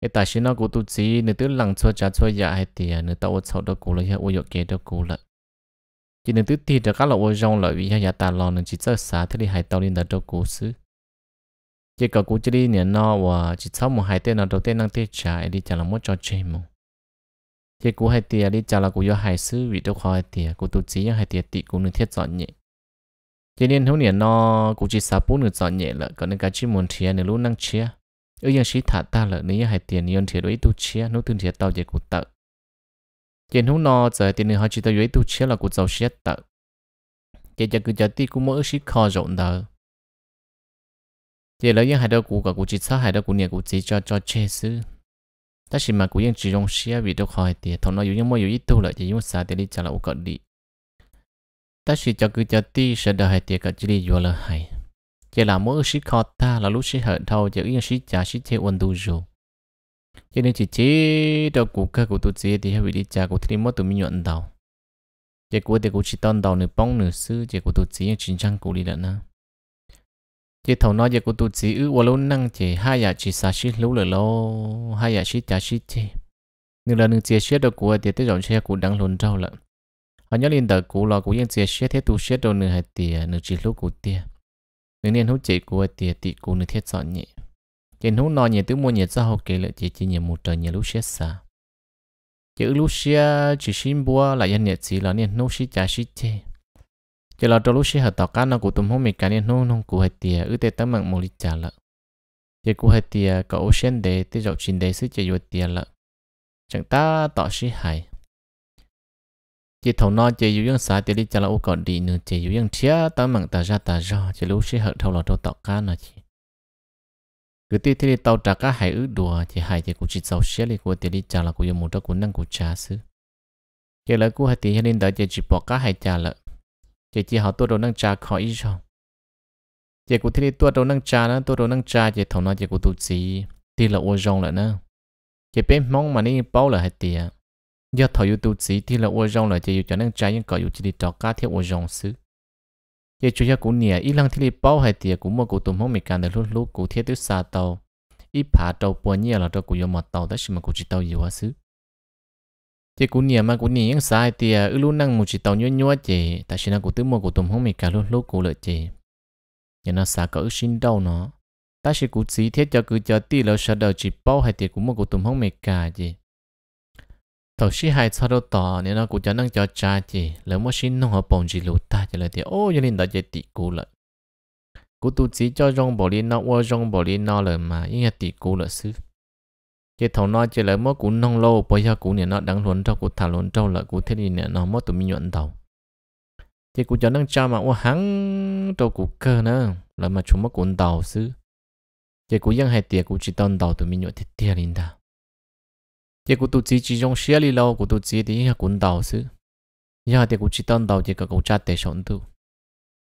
cái tài xí nó cũng tu chí nên tứ lằng cho trả cho dạ hay tiền nên tao sau đó cũng lấy ô dọc kia đó cũng lại chỉ nên tứ thì cho các lọ ô rong lại vì hay ta lò nên chỉ cho xả thế thì hai tao lên đó đâu cũng xứ chỉ có cũng chỉ đi nhỉ nó và chỉ sau một hai tên nó đầu tiên đang tiết trả đi trả là mất cho chơi mà chỉ cũng hai tiền đi trả là cũng do hai xứ vì đâu khỏi tiền cũng tu chí hai tiền tị cũng nên thiết dọn nhẹ cho nên hôm nay nó cũng chỉ sáu bốn người chọn nhẹ là còn những cái chỉ muốn chia nữa luôn năng chia ở dân sĩ thả ta là nếu hai tiền nhân thì đối tu chia nó thường thiệt tao về cụ tự trên hôm nọ giờ tiền người họ chỉ tao đối tu chia là cụ giàu sẽ tự cái cho cứ cho ti cũng mỗi sĩ khó rộng đó chỉ lấy những hai đứa cụ cả cụ chỉ sáu hai đứa cụ nhẹ cụ chỉ cho cho chê sư ta chỉ mà cụ vẫn chỉ dùng xe vì đâu khỏi tiền thằng nó dùng những mỗi dùng ít tu lại chỉ dùng xả tiền đi trả lại cụ đi ta chỉ cho cứ cho ti sẽ đợi hai tiệc cả chỉ đi vô là hay chỉ là mỗi sĩ khó ta là lúc sĩ hở thâu chỉ yên sĩ trả sĩ chơi ổn đủ rồi cho nên chỉ chế đâu cụ cơ của tụt gì thì hay đi trả của thì mất tụi mình nhận đầu chỉ cụ thì cụ chỉ tòn đầu nửa bóng nửa sư chỉ cụ tụt gì chính trang cụ đi đã na chỉ thầu nói chỉ cụ tụt gì ư vào lâu năng chỉ hai nhà dạ chỉ xả sĩ lú lửa lâu hai nhà sĩ trả sĩ chơi nửa là nửa chế sẻ đâu cụ thì tới rồi xe cụ đang lồn trâu lận họ nhớ lên đời cũ lò cũ yên chia sẻ thế tu sẻ đâu nửa hai tiền nửa chỉ lúc cũ tiền nửa niên hữu chế của tiền tỷ cũ nửa thiết chọn nhẹ trên hữu nọ nhẹ tứ mua nhẹ sau hậu kể lợi chỉ chỉ nhẹ một trời nhẹ lúc sẻ xa chữ lúc sẻ chỉ xin bua là yên nhẹ chỉ là niên hữu sẻ trả sẻ chê chỉ là trong lúc sẻ hợp tỏ cá nó của tụm hữu mình cả niên hữu nông cũ hai tiền ư tê tấm mạng một lít trả lợi chỉ cũ hai tiền cậu ocean đề tê dọc trình đề sứ chỉ vô tiền lợi chẳng ta tỏ sẻ hại chỉ thầu nó chỉ yêu những sai thì đi chả là u còn đi nữa chỉ yêu những chia ta mảng ta ra ta ra chỉ lúc sẽ hận thầu là thầu tạo cá nữa chỉ cứ tí thì tàu trả cá hải ứ đùa chỉ hải chỉ cũng chỉ sau xe đi của thì đi chả là của yêu một đó cũng năng của trả xứ chỉ là của hai tỷ hai linh đã chỉ chỉ bỏ cá hải trả lợ chỉ chỉ họ tôi đồ năng trả khỏi ý rồi chỉ của thì tôi đồ năng trả nữa tôi đồ năng trả chỉ thầu nó chỉ của tụt gì thì là ô rong lại nữa chỉ bên mong mà đi bao là hai tỷ giờ thầu yêu tu sĩ thì là ô rong là chỉ yêu cho nên trái những có yêu chỉ đi trò cá theo ô rong xứ giờ chủ yếu cũng nhẹ ít lần thì đi bao hay tiệt cũng mua cụ tụm không mình càng được lúc lúc cụ thiết tới xa tàu ít phá tàu bùa nhẹ là cho cụ yêu mặt tàu đó mà cụ chỉ tàu yêu xứ Giờ cũng nhẹ mà cũng nhẹ những sai tiệt ư luôn năng một chỉ tàu nhua nhua chỉ tại sao cụ tứ mua cụ tụm không mình càng lúc lúc cụ lợi chỉ giờ nó xa cỡ xin đâu nó ta sẽ cụ chỉ thiết cho cứ cho ti là sao đầu chỉ bao hay tiệt cũng mua cụ tụm không mình cả gì thầu sĩ hai sao đâu tỏ nếu nó cũng cho năng cho cha chỉ, lỡ mua xin nó họ bồng gì lụt ta chỉ là thì ô cho nên đã chạy tỷ cú lại cú tu chỉ cho rong bỏ đi nó ô rong bỏ đi nó lời mà ý là tỷ cú là sư cái thầu nó chỉ lỡ mua cú nông lâu bây giờ cú này nó đang luôn trâu cú thả luôn trâu là cú thế thì nè nó mất tụi mình nhuận đầu thì cú cho năng cha mà ô hắn trâu cú cơ nữa là mà chúng mất cuốn đầu sư thì cú vẫn hay tiệc cú chỉ tông đầu tụi mình nhuận thịt tiền lên đâu 也古都自己用些里了，古都自己的滚刀是，以后的古去当刀这个古家的上头，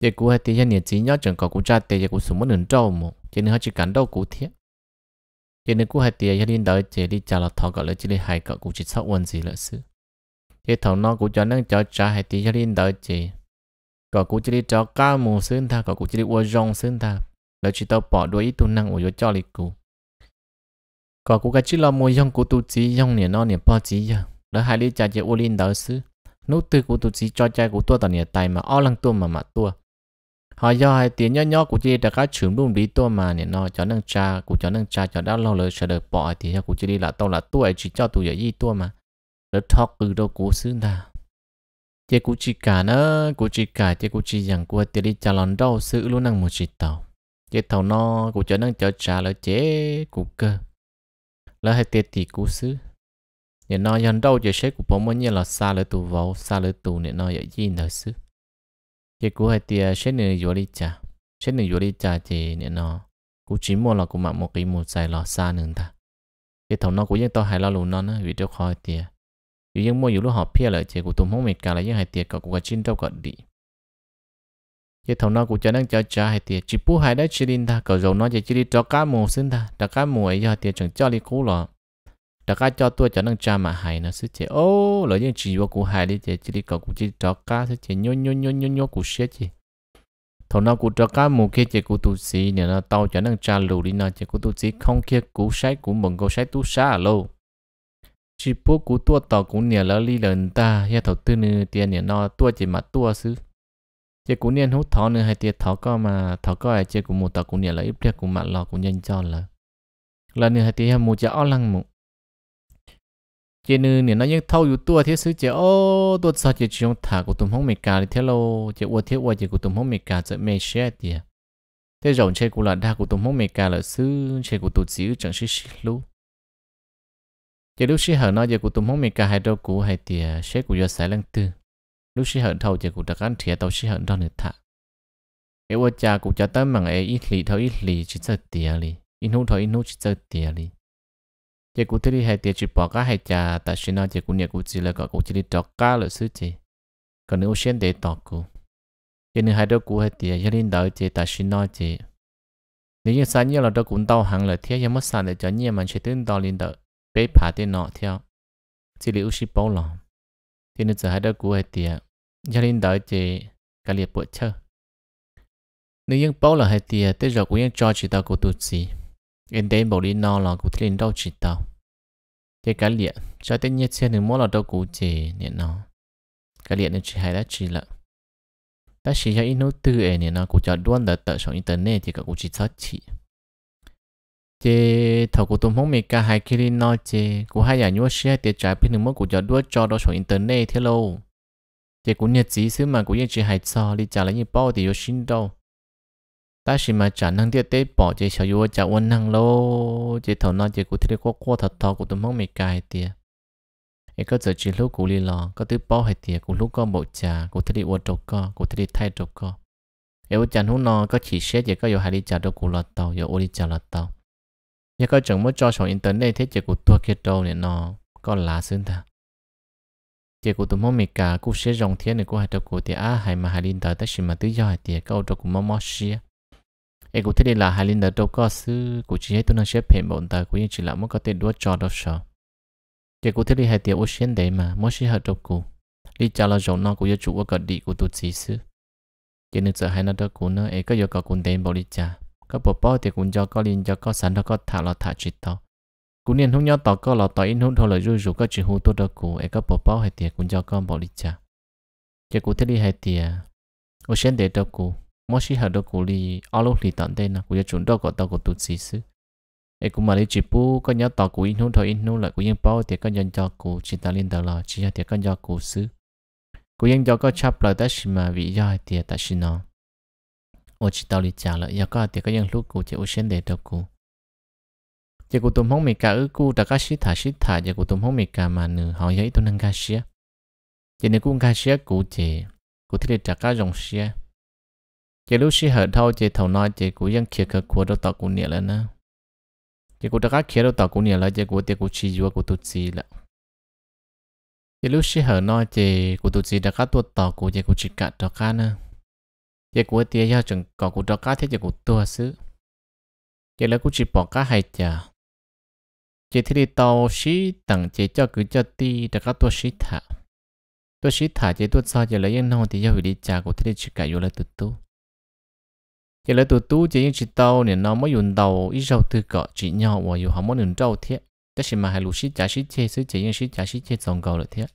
也古还的些年纪要整个古家的也古什么能招么？今天还去感到古天，今天古还的些领导这里加了讨个了，这里还个古去操问题了是，也头脑古家能叫家还的些领导这，个古这里找干么生他，个古这里我让生他，来去到保罗一度能我有教里古。có cũng cái chỉ là mua dòng của tu chỉ dòng nè nó nè bao chỉ giờ đó hai lý cha chỉ ô linh đó xứ nô từ của tu chỉ cho cha của tôi tao nè tài mà o lăng tôi mà mà tôi họ do hai tiền nhỏ nhỏ của chị đã cá trưởng luôn đi tôi mà nè nó cho năng cha của cho năng cha cho đã lo lời sợ được bỏ thì của chị đi là tao là tôi chỉ cho tôi gì tôi mà đó thoát từ đâu của xứ ta chị của chị cả nó của chị cả chị của chị rằng của chị đi cha lòn đâu xứ luôn năng một chị tàu chị tàu nó của cho năng cho cha là chế của cơ lỡ hay tiệt tỷ cú xứ nhà nó dần đâu giờ sẽ của bố mới như là xa lỡ tù vào xa lỡ tù nhà nó giờ gì nữa xứ chỉ cú hay tiệt sẽ nửa vô đi cha sẽ nửa vô đi cha thì nhà nó cú chỉ mua là cú mặc một cái một dài là xa nửa ta chỉ thầu nó cũng ยัง tao hay lo luôn nó nữa vì cho khỏi tiệt vì mua dù lúc họp phe lại chỉ của tụm không mệt cả là những hai tiệt cả cũng cái chín đâu cả đi giờ thầu nó cũng cho nên cho trả hay tiền chỉ bù hai đấy chỉ linh ta cầu dầu nó giờ chỉ cho cá mù xin ta đặt cá mù ấy giờ tiền chẳng cho đi cú lọ đặt cá cho tôi cho nên trả mà hại nó sẽ chế ô lỡ như chỉ vô cú hại đi chế chỉ đi cầu chỉ cho cá sẽ chế nhô nhô nhô nhô nhô cú xé chế thầu nó cú cho cá mù kia chế cú tu sĩ nè nó tàu cho nên trả lù đi nó chế cú tu sĩ không kia cú sái cú mừng cú sái tu xa lâu chỉ bố cú tua tàu cú nè lỡ đi ta giờ thầu tư nè tiền nè nó tua chỉ mà tua xứ chỉ cũng niên hút thọ nữa hay tiệt thọ co mà thọ có ai chỉ cũng một tàu cũng niên là ít tiếc cũng mặn lò cũng nhân cho là là nữa hay tiệt một chả ó lăng một chỉ nữ niên nó những thâu dù tua thiết sứ chỉ ô tua sao chỉ chúng thả của tụm hông mệt cả thì thế lô chỉ uo thiết uo chỉ của tụm hông mệt cả sẽ mê xe tiệt thế rộng chơi của là đa của tụm hông mệt cả là sứ chơi của tụt xíu chẳng xí xí lú chỉ lúc xí hở nó giờ của tụm hông mệt cả hai đâu cũ hai tiệt xe của do sai lăng tư lúc sĩ hận thầu chỉ cụ đặc ăn thiệt tàu sĩ hận đón được thả cái vợ cha cụ cha tâm bằng ấy ít lì thầu ít lì chỉ sợ tiền lì ít hút thầu ít hút chỉ sợ tiền lì chỉ cụ thấy hai tiền chỉ bỏ cả hai cha ta sĩ nó chỉ cụ nhà cụ chỉ là có cụ chỉ đi đọc cả lợi sư chỉ còn nếu xuyên để tọt cụ chỉ hai đứa cụ hai tiền cho nên đợi chỉ ta sĩ nó chỉ nếu như sáng nhiều là đứa cụ đau hàng là thiết nhưng mất sáng để cho nhiều mà chỉ tin đau lên đợi bé phá tiền nọ theo chỉ liệu sĩ bảo lòng thì nên giờ hai đứa cụ hai tiền gia đình đợi chị cả liệt bữa chơi nếu những bao là hai tia tới giờ cũng cho chị tao của tụt gì em đến bảo đi no là của thiên đâu chị tao thế cả liệt cho tới nhiệt xe đừng mỗi là đâu của chị nên nó cả liệt nên chị hai đã chị lợ ta chỉ cho ít nốt tư ấy nên nó cũng cho đoan đã tự sống internet thì cả cũng chỉ sát chị chế thầu của tụm không mệt cả hai kia đi nói chế của hai nhà nhua xe tiệt trái bên đừng mỗi cũng cho đua cho đó sống internet thế lâu chỉ cũng nhật chỉ xứ mà cũng yên chỉ hay cho đi trả lại như bao thì yêu xin đâu ta chỉ mà trả năng tiết tế bỏ chỉ sao? yêu trả quân năng lô chỉ thầu nó chỉ cũng thấy có qua thật thọ của tụi mong mày cài tiệt ấy có giờ chỉ lúc cũng đi lò có thứ bao hay tiền, cũng lúc có bộ trà cũng thấy đi uống trâu co cũng thấy đi thay trâu co ấy uống trà lúc nó có chỉ xét chỉ có yêu hay đi trả đâu cũng lọt tàu yêu uống đi trả lọt tàu nhưng có chẳng muốn cho sổ internet chỉ cũng tua kia đâu nè nó lá xứng ta tiệc của tụi mò mì cả cũng sẽ rong thiên này của hai trâu của thì á hay mà hai linh tới tất nhiên mà tứ do hai tiệc câu trâu của mò mò xia em cũng thấy đây là hai linh tới đâu có sư của chỉ hết tôi nó sẽ phèn bọn ta cũng như chỉ là muốn có tiền đua trò đâu sợ tiệc của thấy đây hai tiệc ô xuyên đấy mà mò xia hai trâu của đi chào là rong nó của gia chủ có địa của tụi gì sư chỉ nên sợ hai nó trâu của nó em có yêu cầu cùng tiền bảo đi chả có bỏ bỏ thì cũng cho có linh cho có sẵn đó có thả là thả chỉ tao cú niên không nhau tỏ có là tỏ in hôn thôi là rủi rủi có chuyện hôn tốt đó cú ấy có bỏ bao hay tiền cũng cho con bỏ đi cha chỉ cú thế đi hay tiền ô xem để đó cú mỗi khi hay đó cú đi, li alo li tận đây nè cú cho chúng đó có tao có tụt xí xứ ấy cú mà đi chỉ bu có nhau tỏ cú in hôn thôi in hôn lại cú yên bao tiền có nhân cho cú chỉ ta liên tờ là chỉ hay tiền nhân cho cú xứ cú nhân cho có chắp lời ta xí mà vì do hay tiền ta xí nó ô chỉ tao đi trả lại giờ có tiền có nhân lúc cú chỉ ô xem để đó cú giờ cụ tụm hông mì cả ư cụ đã cá sĩ thả sĩ thả giờ cụ tụm hông mì cả mà nửa họ giấy tôi nâng cá sĩ giờ nếu cụ cá sĩ cụ chỉ cụ thích trả cá rồng sĩ giờ lúc sĩ hở thâu giờ thầu nói giờ cụ dân kia cơ của đâu tao cụ niệm là nữa giờ cụ đã cá kia đâu tao cụ niệm là giờ cụ tiệc cụ chỉ vừa cụ tụt gì là giờ lúc sĩ hở nói giờ cụ tụt gì đã cá tuột tao cụ giờ cụ chỉ cả tao cá nữa giờ cụ tiệc giao chừng còn cụ đã cá thế giờ cụ tua xứ giờ là cụ chỉ bỏ cá hay chả chỉ thì tàu xí tặng chỉ cho cứ cho ti để các tôi xí thả tôi xí thả chỉ tôi sao chỉ lấy yên non thì giao đi trả của thế chỉ cả vô là tự tu chỉ lấy tự tu chỉ những chỉ tàu này nó mới dùng tàu ít rau từ cọ chỉ nhau và yêu hỏng muốn đường rau thế chắc chỉ mà hai lũ xí trả xí chê xứ chỉ những xí trả xí chê xong cầu là thế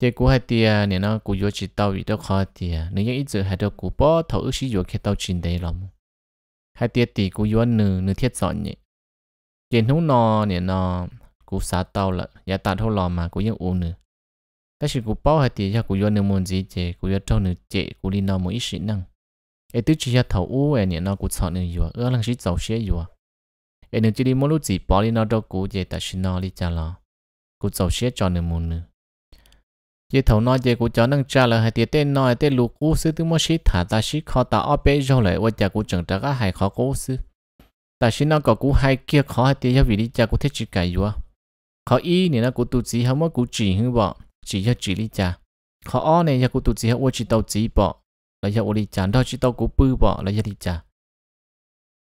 chỉ cú hai tia này nó cú vô chỉ tàu bị đâu khó tia nếu như ít giờ hai đâu cú bỏ thầu ước xí vô khi tàu chín đây lòng, hai tia tỷ cú vô nửa nửa thiết dọn nhỉ tiền hú nò nè nò cú xả tàu là giá tạt hú lò mà cú yên u nữa ta chỉ cú bao hai tiền cho cú yên nửa muốn gì chè cú yên trâu nửa chè cú đi nò một ít xịn năng ấy tứ chỉ cho thầu u ấy nè nò cú sợ nửa vừa ơ lăng xí giàu xé vừa ấy nửa chỉ đi mỗi lúc gì bỏ đi nò đâu cú chè ta xịn nò đi chả lò cú giàu xé cho nửa muốn nữa chỉ thầu nói chỉ cú cho nâng trả là hai tiền tên nói tên lục cú sư tứ mỗi xí thả ta xí khó ta ở bên rồi lại ôi cha cú chẳng trả cả hay khó cú sư là xin nó có cú hai kia khó hay tiếc vì đi cha cú thiết chỉ cài vua khó y này nó cú tu chỉ không có cú chỉ hư bỏ chỉ cho chỉ đi cha khó o này giờ cú tu chỉ không chỉ tàu chỉ bỏ là giờ đi cha đó chỉ tàu cú bự bỏ là giờ đi cha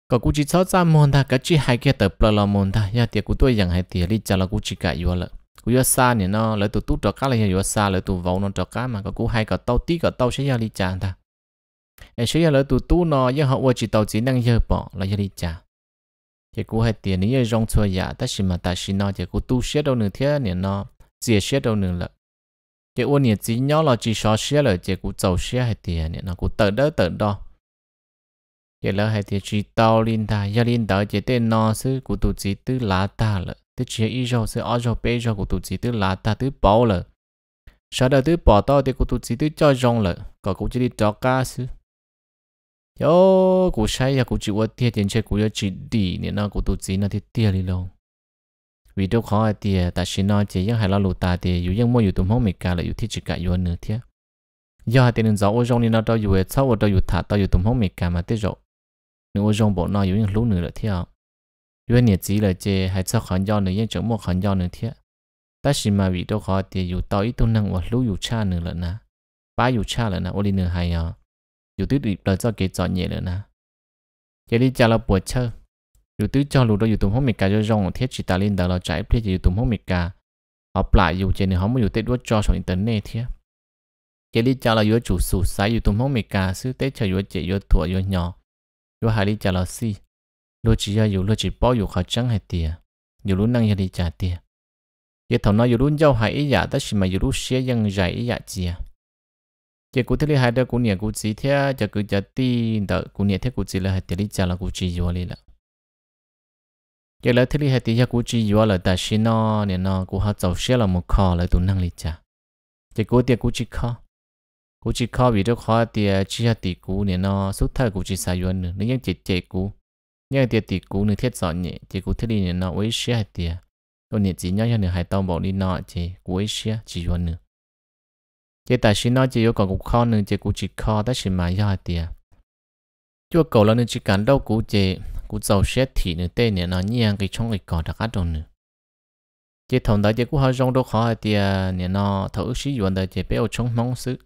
có cú chỉ sáu trăm môn ta cái chỉ hai kia tập là là môn ta nhà tiếc cú tôi rằng hay tiếc đi cha là cú chỉ cài vua lợ cú giờ xa này nó lấy tụ tút cho cá là giờ xa lấy tụ vẩu nó cho cá mà có cú hai cả tàu tí cả tàu sẽ giờ đi cha ta em sẽ giờ lấy tụ tút nó giờ họ chỉ tàu chỉ năng nhớ bỏ là giờ đi cha chỉ cú hay tiền nếu rong chua giả ta chỉ mà ta chỉ nó chỉ cú tu sửa đâu nữa thế này nó dễ sửa đâu nữa là chỉ ôn nhiệt chỉ nhỏ là chỉ xóa sửa là chỉ cú giàu sửa hay tiền này nó cú tự đỡ tự đo chỉ lỡ hay tiền chỉ tàu linh ta gia linh đỡ, chỉ tên nó sư cú tu chỉ tư lá ta là tức chỉ ý rồi sư ở rồi bé rồi cú tu chỉ tư lá ta tư bảo là sau đó tư bỏ tao thì cú tu chỉ tư cho rong là có cú chỉ đi cho cá sư yo cụ sai ya cụ chịu ở tiệt tiền chơi cụ yo chỉ đi nên nó cụ tụt gì nó thì tiệt đi luôn vì đâu khó ở tiệt ta xin nói chỉ những hai la lụt ta tiệt dù những mua dù tụm không mệt cả là dù thiết chỉ cả dù nữa thiệt giờ tiền nên rõ ô rong nên nó đâu dù ở sau ở đâu dù thả tao dù tụm không mệt cả mà tiệt rồi nếu ô rong bộ nó dù những lú nữa là thiệt dù nhiệt chỉ là chơi hay sau khẩn do nữa những chỗ mua khẩn do nữa thiệt ta xin mà vì đâu khó tiệt dù tao ít tu năng và lú dù cha nữa là na ba dù cha là na ô đi nữa hay à dù tứ điệp đời cho kể cho nhẹ nữa nè giờ đi chào là buổi chơi dù tứ cho lù đó dù tụm hôm mình cả cho rong thiết chỉ ta lên đó là trái phía dù tụm hôm mình cả học lại dù trên này không có tết đuốt cho xong internet thiết giờ đi chào là dù chủ sủ sai dù tụm hôm mình cả sư tết cho dù chị dù thua dù nhỏ dù hai đi chào là si lô chỉ là chỉ bao dù khó trắng hay tiền lúc năng giờ đi trả tiền giờ thằng nói lúc giao hai ý giả tất mà lúc xe dân giải ý giả gì chỉ cụ thể là hai đứa cụ nhà cụ chỉ thế chỉ cụ chỉ tí đó cụ nhà thế cụ chỉ là hai đứa đi chả là cụ chỉ vô lý là chỉ là thế là hai đứa cụ chỉ vô là ta xin nó nên nó cụ học giàu xe là một kho là tụ năng lực chả chỉ cụ tiền cụ chỉ kho cụ chỉ kho vì đó kho tiền chỉ hai tỷ à. cụ nên nó suốt thời cụ chỉ xài vô nữa nên những chỉ chỉ cụ những tiền tỷ cụ nữa thiết giỏi nhẹ, chỉ cụ thế là nên nó với xe hai tiền còn nhỉ chỉ nhau nhau nữa hai tao bỏ đi nọ chỉ cụ ấy xe chỉ vô nữa chỉ tại xin nói chỉ yêu cầu cũng khó nên chỉ cũng chỉ kho, ta xin mà do tiền chưa cầu là nên chỉ cần đâu cũng chỉ cũng giàu sẽ thì nên tên này nó nhiên cái trong cái cỏ đã cắt nữa. chỉ thằng đó chỉ cũng hơi rong đâu khó tiền à, nên nó thử sử dụng đó chỉ béo trong mong sự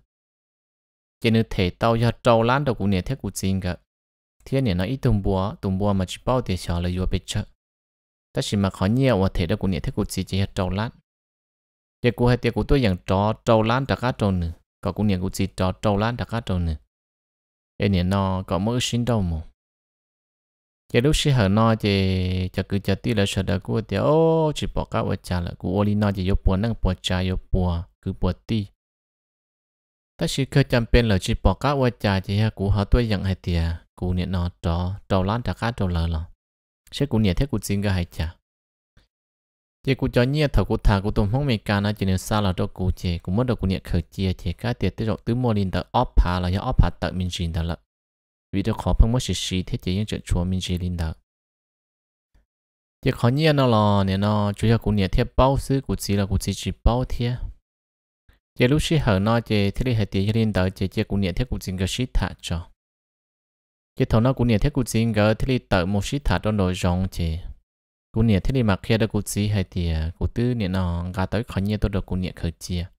chỉ nên thể tao do trâu lán đâu cũng này thế cũng chính cả thế nên nó ít tung búa tung búa mà chỉ bao tiền xào là vừa bị chợ ta chỉ mà khó nhiều và thể đó cũng nên thế cũng chỉ chỉ trâu lán tiệc của hay tiệc của tôi dạng trò trâu lan đặc cá trâu nữa có cũng niệm của chị trò trâu lan đặc cá trâu nữa cái niệm nó có mỗi sinh đâu mà chỉ lúc sinh hở nó thì cho cứ cho tí là sợ đã của thì ô chỉ bỏ cá vào trà là của oli nó thì vô bùa năng bùa trà vô bùa cứ bùa tí ta chỉ cơ chăm bên là chỉ bỏ cá vào trà thì ha của họ tôi dạng hay tiệc của niệm nó trò trâu lan đặc cá trâu lờ lờ sẽ của niệm thế của chính cái hay trà chị cụ cho nhiên thầu cụ thả cụ tụm không mệt cả nó chỉ nên xa là đâu cụ chị cũng mất đâu cụ niệm khởi chia chị cái tiệt tới rồi tứ mua linh tờ óp phá là do óp phá tự mình xin tờ lợ vì đó khó phân mất sự sĩ thế chị những chuyện chúa mình xin linh tờ chị khó nhiên nó là nè nó chủ yếu cụ niệm thiết bao xứ cụ chỉ là cụ chỉ chỉ bao thiết chị lúc xí hở nó chị thiết lý hệ tiệt linh tờ chị chị cụ niệm thiết cụ chỉ cái sĩ thả cho chị thầu nó cụ niệm thiết cụ chỉ cái thiết lý tờ một sĩ thả trong nội rộng chị cú nhẹ thế thì mà kia đó cú chỉ hay thì cú tư nhẹ nó gà tới khó nhẹ tôi được cú nhẹ khởi chia à.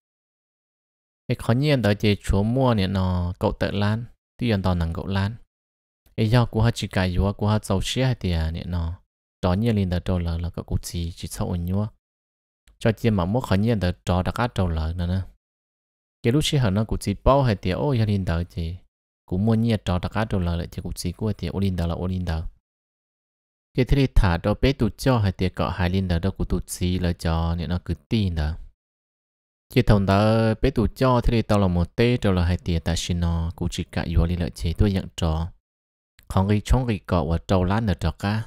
cái khó nhẹ tới chỉ chúa mua nhẹ nó cậu tự lan tuy nhiên toàn nằng cậu lan cái do cú hát chỉ cài vô cú hát giàu xía hay thì à, nhẹ nó đó nhẹ liền đó trâu lờ là cậu cú chỉ chỉ sau ổn nhua cho chia mà mua khó nhẹ đó trò đã cá trâu lờ nữa nè cái lúc xí hở nó cú chỉ bao hay thì ô gia liền đó chỉ cú mua nhẹ trò đã cá trâu lờ lại chỉ cú chỉ cú thì ô liền đó là ô liền đó cái thế thả đó bé tụt cho hay tiệt cọ hai linh đó đó của tụt xì là cho nên nó cứ tin đó chỉ thằng đó bé tụt cho thế thì tao là một tê rồi là hai tiệt ta xin nó cũng chỉ cả yếu linh lợi chế tôi nhận cho không cái chống cái cọ và trâu lát nữa trò cả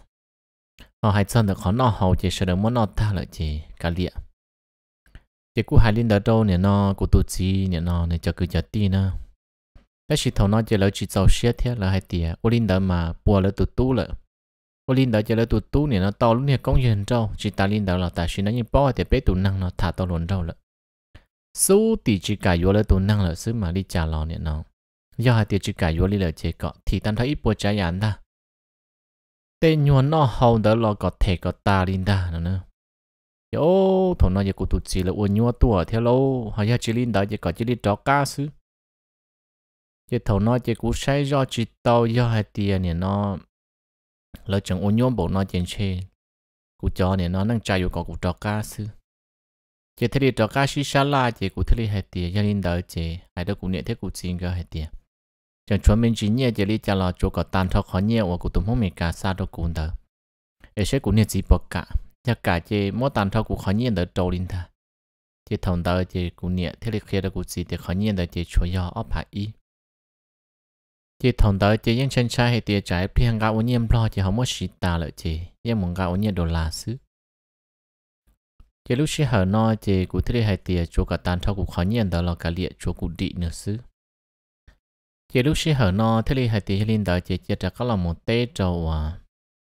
họ hai chân được họ nó hậu chỉ sợ được muốn nó ta lợi chế cả liệt chỉ cụ hai linh đó đâu nè nó của tụt xì nè nó nè cho cứ cho tin nữa cái thằng nó chỉ lợi chỉ giàu xe thế là hai tiệt ô linh đó mà bùa lợi tụt tu lợi có linh đó chơi là tụ tú này nó to lúc này công nhân trâu chỉ ta linh đó là ta xin anh như bao thì bé tụt năng nó thả to luôn trâu lận số tỷ chỉ cả vô là tụt năng là xứ mà đi trả lò này nó do hai tỷ chỉ cả vô đi là chơi cọ thì tan thấy ít bộ trái nhàn ta tên nhuận nó hầu đó là có thể có ta linh ta nữa nữa yo thằng nó giờ cụ tụt chỉ là uốn nhuận tuổi theo lâu hay giờ chỉ linh đó giờ có chỉ đi đó cá xứ chỉ thằng nó giờ cụ sai do chỉ tao do hai tỷ này nó lỡ chẳng ôn nhóm bộ nó chèn chê cụ cho này nó nâng chạy yêu có cụ trò cá sư chỉ thấy đi trò cá xí xá la chỉ cụ thấy đi hết tiền gia đình đỡ chế, hãy đó cụ nhẹ thế cụ xin cho hết tiền chẳng chuẩn mình chỉ nhẹ chế lý trả lò chỗ có tàn thọ khó nhẹ của cụ tụm không mình cả xa đó cụ đỡ ấy sẽ cụ nhẹ chỉ bỏ cả nhà cả chế mỗi tàn thọ cụ khó nhẹ đỡ trâu linh ta Chế thằng đỡ chế cụ nhẹ thế đi kia đỡ cụ chỉ để khó nhẹ đỡ chế chỗ yếu ấp hạ ý chị thằng đó chị yên chân trai hay tiệt trái hàng gạo ôn nhiên lo chị không mất xịt ta lợi chị yên muốn gạo ôn nhiên đồ là xứ chị lúc xí hở no chị cụ thế hai tiệt chỗ cả tan thao cụ khó nhiên đó là cả liệt chỗ cụ đi nữa xứ chị lúc xí hở no thế hai tiệt liên đó chị chị đã có là một tê trâu à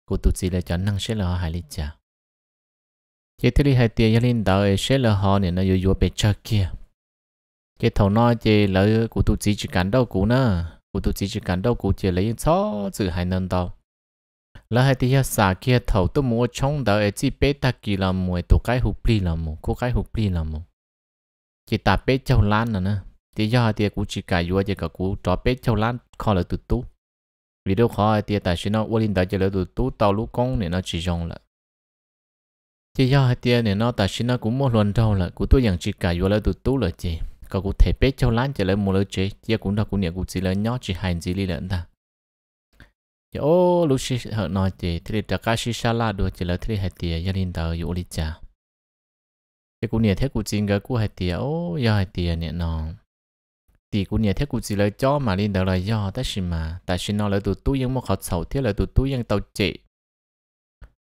cụ tụt gì là cho năng sẽ là hai lý chả chị thế hay tiệt liên đó sẽ là họ này nó yếu yếu bị chơi kia chị thằng no chị lỡ cụ tụt gì chỉ cản đâu cụ nữa cụ chỉ chỉ đâu cụ chỉ lấy cho chữ hai nâng đâu là hai tia sa kia thầu tôi mua chong đó ấy chỉ bé ta kỳ làm mua tổ cái hụp pli làm mồ, cô cái hụp pli làm mồ. chỉ ta bé châu lan là nè tia do hai tia cụ chỉ cả vua chỉ cả cụ cho bé châu lan khó là tụt tú vì đâu khó hai tia tại sao nó uốn đó chỉ là tụt tú tàu lũ công nên nó chỉ dùng là chỉ do hai tia này nó tại sao nó cũng mua luôn đâu là cụ tôi chẳng chỉ cả vua là tụt tú là gì cậu cụ thể biết cho lán chỉ lấy một lời chế giờ cũng đâu cụ niệm cụ chỉ lấy nhỏ chỉ hành gì lý lận ta giờ dạ, ô lúc xí họ nói chỉ thì là cả xí xa la được chỉ lấy thì hay tiền gia đình tờ dụ lý cha giờ cũng niệm thế cụ chỉ cái cụ hay tiền ô giờ hay tiền niệm nó thì cụ niệm thế cụ chỉ lấy cho mà linh tờ là do ta xí mà ta xí nó lấy tụi tôi vẫn một khó sầu thiết là tụi tôi vẫn tàu chế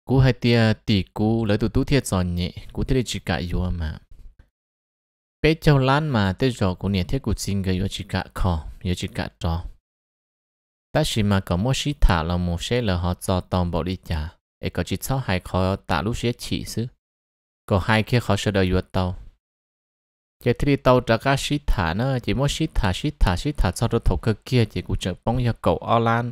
cụ hay tiền tỷ cụ lấy tụi tôi thiết giòn nhẹ cú thế chỉ cả vô mà bé cháu lan mà tới giờ của nhận thấy cuộc xin người yêu chị cả khó yêu chị cả trò ta chỉ mà có một sĩ thả là một sẽ là họ cho toàn bộ đi trả ấy có chỉ sau hai khó tạ lúc sẽ chỉ xứ có hai kia khó sẽ đợi yêu tàu giờ thì tàu trả cả sĩ thả nữa chỉ một sĩ thả sĩ thả sĩ thả cho đó thổ cơ kia chỉ cụ chờ bóng cho cầu o lan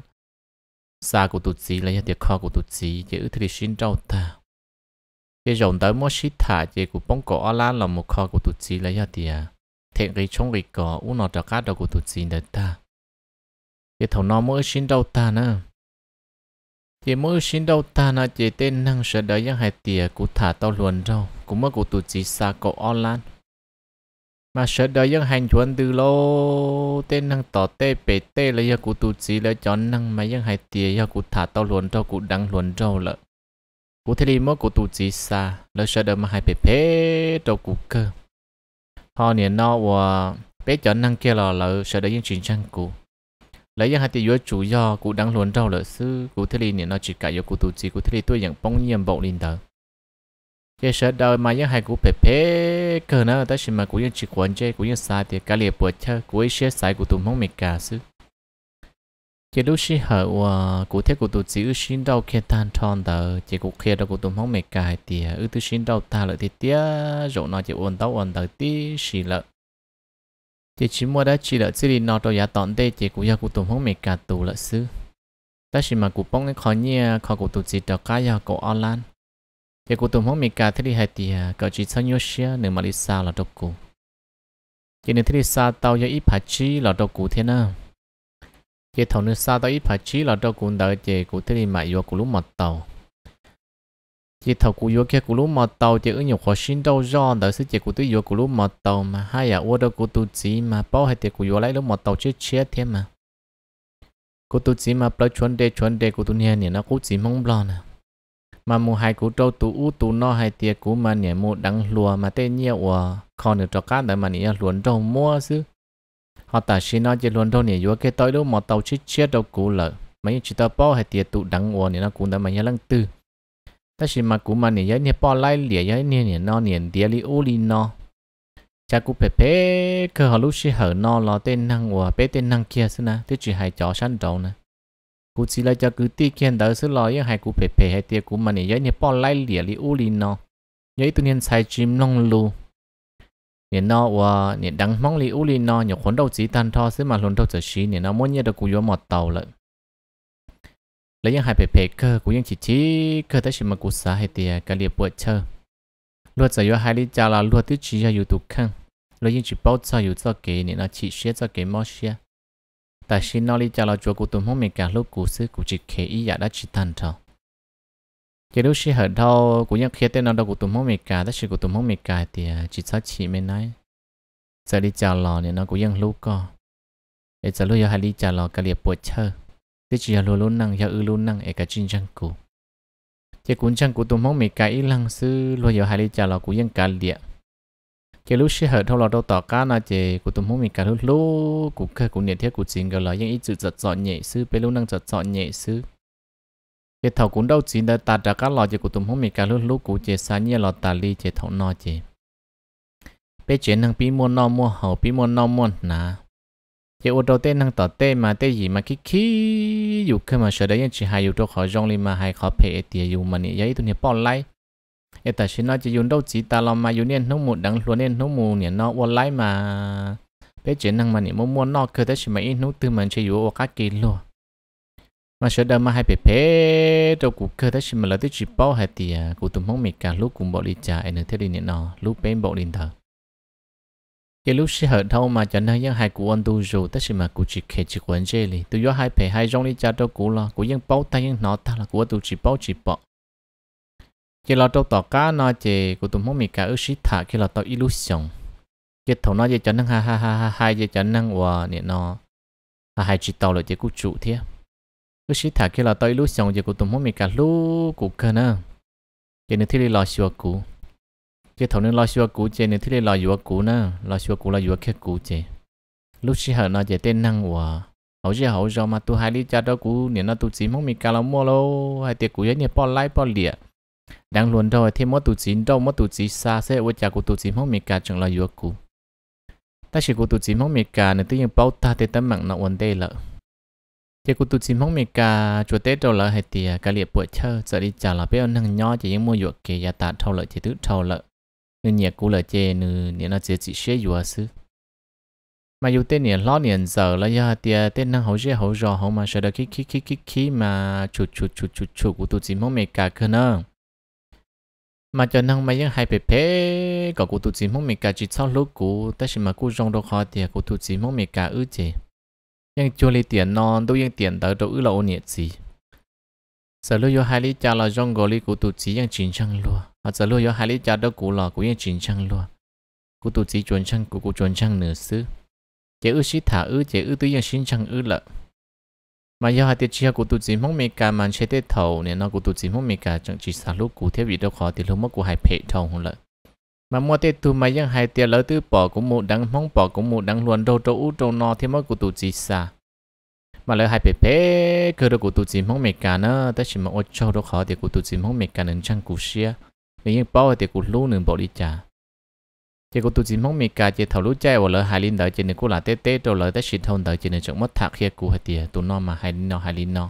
xa của tụt gì là nhà tiệc khó của tụt gì chỉ ư thì xin trâu ta cái dòng tới mỗi shit thả chỉ của bông cổ ala là một kho của tụt gì lấy ra tiền thế cái trong cái cỏ u nó cho cá đâu của tụt gì đấy ta cái thầu nó mua sinh đầu ta nữa chỉ mua sinh đầu ta nó chỉ tên năng sợ đợi những hai tiền của thả tao luồn đâu cũng mất của tụt gì xa cổ online mà sợ đời những hành chuẩn từ lô tên năng tỏ tê bể tê là do của tụt gì là cho năng mà những hai tìa do cụ thả tao luồn cho cụ đăng luồn rau lợ cụ thể mơ cụ tu chỉ xa lỡ sợ đỡ mà hai bể bể đầu cụ cơ họ nè nó và bé chó năng kia là lỡ sợ đỡ những chuyện chăng cụ lấy những hai tiêu chủ do cụ đang luồn rau lỡ sư cụ thể nè nó chỉ cả yếu cụ tu chỉ cụ thể tôi nhận bóng nhiệm bộ linh tờ chế sợ đỡ mà những hai cụ bể bể cơ nữa ta chỉ mà cụ những chỉ quan chế cụ những xa thì cả liệp bữa chơi cụ ấy sẽ sai cụ tu mong mệt cả sư chỉ lúc xí hở và ờ, cụ thể của tụi chỉ xin đâu khi tan tròn tờ chỉ cụ kia đó của tụi mong mệt cài thì ư tụi xin đâu ta lợi thì tía rồi nó chỉ ổn tóc ổn tờ tí xì lợi chỉ chỉ mua đã chỉ lợi chỉ đi nó đâu giá tọn đây chỉ cụ gia của tụi mong mệt cài tù lợi xứ ta chỉ mà cụ bông cái khó nhia khó của tụi chỉ đâu cá gia cổ online chỉ cụ tụi mong mệt cài thế đi hai thì cậu chỉ sao nhiêu xia nếu mà đi xa là đâu cụ chỉ nên thế đi xa tao do ít phải chi là đâu cụ thế nào giờ thầu nữa sao tới phải chỉ là cho cũng đợi chị cụ thế thì mà yêu cụ lúc mặt tàu giờ thầu cụ yêu kia cụ lúc mặt tàu chị ứng nhục khó sinh đâu do đợi sự chị cụ tôi yêu cụ lúc mặt tàu mà hai à ô đâu cụ tu chí mà bao hết tiệc cụ yêu lấy lúc mặt tàu chết chết thế mà cụ tu chí mà bao chuẩn đề chuẩn đề cụ tu nhẹ nhẹ nó cụ chí mong lo nè mà mua hai cụ trâu tu u tu no hai tiệc cụ mà nhẹ mua đắng lùa mà tên nhiều à còn được cho cá đợi mà nhẹ luồn trâu mua chứ họ ta chỉ nói chỉ luôn thôi nhỉ vừa cái tối lúc mà tàu chết chết đâu cú lợ mấy chỉ tàu bỏ hay tiệt tụ đắng uo nên nó cũng đã mấy nhớ lăng tư ta chỉ mà cú mà nhỉ nhớ nhớ bỏ lại liền nhớ nhớ nhớ nó nhớ địa lý u li nó cha cú phê phê cơ họ lúc chỉ hở nó lo tên năng uo bé tên năng kia xí na thế chỉ hay chó săn đầu nè cũng chỉ là cho cú ti kiên đỡ xí lo nhưng hay cú phê phê hay tiệt cú mà nhỉ nhớ nhớ bỏ lại liền lý u li nó nhớ tụi nhiên sai chim nông lu เนี่ยนอว่าเนี่ยดังมองลีอุลีนอเนี่ยคนเราจีตันทอซื้อมาลนเราจะชี้เนี่ยนอมั่วเนี่ยเรากูยอมหมดเตาเลยแล้วยังหายไปเพกเกอร์กูยังชิชิเคอร์แต่ชิมากูสาเหตียกะเลียปวดเชอลวดจะยอหายลิจาลาลวดที่ชี้อยู่ตุกขังแล้วยังชิเป้าเชออยู่เจ้าเกเนี่ยนอชิเชียเจ้าเกมอเชียแต่ชินอลิจาลาจัวกูตุ้มห้องเมกาลูกกูซื้อกูจิเคอีอยากได้ชิตันทอเกจ้าชีเหตุทกูยังเคลียเต้นเอาดอกกุ้มหงมมกาแต่ชีกุ้มหงมมกาเตียจิตสซาฉีไม่น้อยจะรีจารลอเนี่ยนะกูยังรู้ก็ เอจะรู้ยัฮารีจารลอกระเลียบปวดเชอร์ที่จีฮารุลุนนั่งยาอือลุนนั่งเอกจินจังกู เจ้ากุญชังกูตุ้มหงมมกาอีหลังซื้อรู้ยัฮารีจารลอกูยังกรเลียบเจ้ารู้ชีเหตุทเราต่อการนะเจ้าตุ้มหงมมกาทุลุกูเคยกูเนี่ยเที่ยกูจริงก็เลยยังอีจุดจัดจ่อเนี่ยซื้อไปลุนนั่งจัดจ่อเนี่ยซื้อ chế thầu cũng đâu chỉ đã ta trả các lò chế của tụm hôm mình cả lúc lúc của chế sáng nhẹ lò ta li chế thầu nọ chế bé chuyện thằng pi môn nọ mua hậu pi môn nọ mua nà chế ô đầu tên năng tỏ tê mà tê gì mà kí khí dù khi mà sợ đấy chỉ hai dù cho khỏi rong li mà hai khó phê tiề dù mà nị giấy tụi nhỉ bỏ lại ê ta xin nói chỉ dùng đâu chỉ ta lo mà dùng nên không một đằng luôn nên không mù nè nó bỏ lại mà bé chuyện thằng mà nị mua mua nọ cơ thế chỉ mà ít nút từ mình chỉ dù ô các kỳ luôn mà sẽ đâu hai bề bé đâu cũng khơi đấy mà là tới chỉ bao hai tỷ à cũng tụm mong mình cả lúc cũng bỏ đi trả anh nữa thế đi nọ lúc bên bỏ đi thở cái lúc sẽ hở thâu mà cho nên những hai cụ anh tu rồi tất nhiên mà cụ chỉ kể chỉ quấn chơi đi tôi do hai bề hai rong đi trả cho cụ lo cụ vẫn bao tay vẫn nọ ta là cụ tôi chỉ bao chỉ bỏ cái lo đâu tỏ cá nó chè cụ tụm mong mình cả ước sĩ thả cái lo tỏ illusion cái thầu nói về cho nên ha ha ha ha hai về cho nên và nọ hai chỉ tỏ lại chỉ cụ trụ thiệt lúc xí thả kia là tới lúc xong giờ cụ tụm hôm mình cả lúc cụ cơ nè giờ nữa thì lo xua cụ giờ thầu nữa lo xua cụ chơi nữa thì lo xua cụ nè lo xua cụ là xua kia cụ chơi lúc xí hở nó chơi tên năng hòa hậu giờ hậu giờ mà tôi hai lý cha đó cụ nên nó tu chỉ mong mình cả là mua lô hai tiệc cụ nhớ bỏ lại bỏ lìa đang luôn rồi thêm mất tu chỉ đâu mất tu chỉ xa sẽ với cha của tu chỉ mong mình cả chẳng là xua cụ ta chỉ cụ tu chỉ mong mình cả nữa tự nhiên bao ta thì tâm mạng nó ổn đây lợi chỉ cụ tụi chim mong mẹ cả chuột tết đâu lỡ hay thì à, cả liệt buổi chơi giờ đi chả là biết nâng nhỏ chỉ những mua ruột kề gia tạ thâu lợi chỉ tứ thâu lợi nên nhà cũ lợi chê nư nên nó chỉ chỉ xé ruột xứ mà dù tên nè lo nè giờ là giờ thì tên năng hậu dễ hậu rò hậu mà sợ được khi khi khi khi khi mà chuột chuột chuột chuột chuột của tu sĩ mong mẹ cả cơ nè mà cho năng mà những hai bề phê có của tu sĩ mong mẹ cả chỉ sau lúc cũ ta chỉ mà cú rong đâu khó thì à, của tu sĩ mong mẹ cả ư chê ยังชวนลีเตียนนอนดูยังเตียนเต๋อตัวอือเราเนี่ยสิสรุปยอหายลีจ่าเราจ้องกอลีกูตุจียังจินชังลัวอาสรุปยอหายลีจ่าเด็กกูหลอกกูยังจินชังลัวกูตุจีจวนชังกูกูจวนชังเหนือซื้อเจ้าอือชิถาอือเจ้าอือตัวยังชินชังอือละมายอหายเตียชีกูตุจีมองเมกามันเชเตเท่าเนี่ยนอกูตุจีมองเมกาจังจีสารุกูเทียบอีเดอขอติลุมกูหายเพจเท่าหุ่นละ mà mua thế tu mà yang hai tiền lỡ tư bỏ cũng một đăng mong bỏ cũng một đăng luôn đâu chỗ út trâu no thì mới của tụ chỉ xa mà lỡ hai bể bể cơ được của tụ chỉ mong mệt cả nữa ta chỉ mà ở chỗ đó khó thì của tụ chỉ mong mệt cả nên chăng cú xia vì những bỏ thì của lú nên bỏ đi cha chỉ của tụ chỉ mong mệt cả chỉ thầu lú chạy và lỡ hai linh đợi chỉ nên của là tê tê trâu lỡ ta chỉ thôn đợi chỉ nên chẳng mất thạc kia của hai tiền tụ no mà hai linh no hai linh no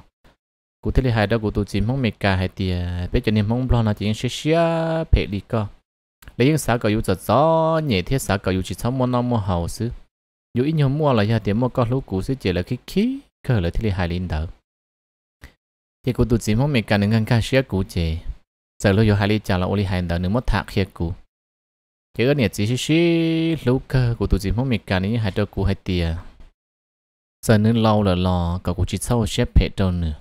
cụ thể hai đó của tụ chỉ mong mệt cả hai tiền bây giờ nên mong lo là chỉ xia xia bể đi co lấy những xã cầu yêu giật gió nhẹ thiết xã cầu yêu chỉ sống mua năm mua hầu xứ yêu ít nhiều mua là nhà tiền mua có lũ cũ xứ chỉ là khí khí cơ là thiết lý hài linh đạo. thì cô tụt chỉ mong mình càng những ngăn ca xía cũ chế, sợ lũ yêu hài linh chả là ô li hài đạo nếu mất thạc khía cũ chỉ có nhẹ chỉ xí xí lũ cơ của tụt chỉ mong mình càng những hài đỡ cũ hay tiền sợ nên lâu là lò cậu cũng chỉ sau xếp hệ trâu nữa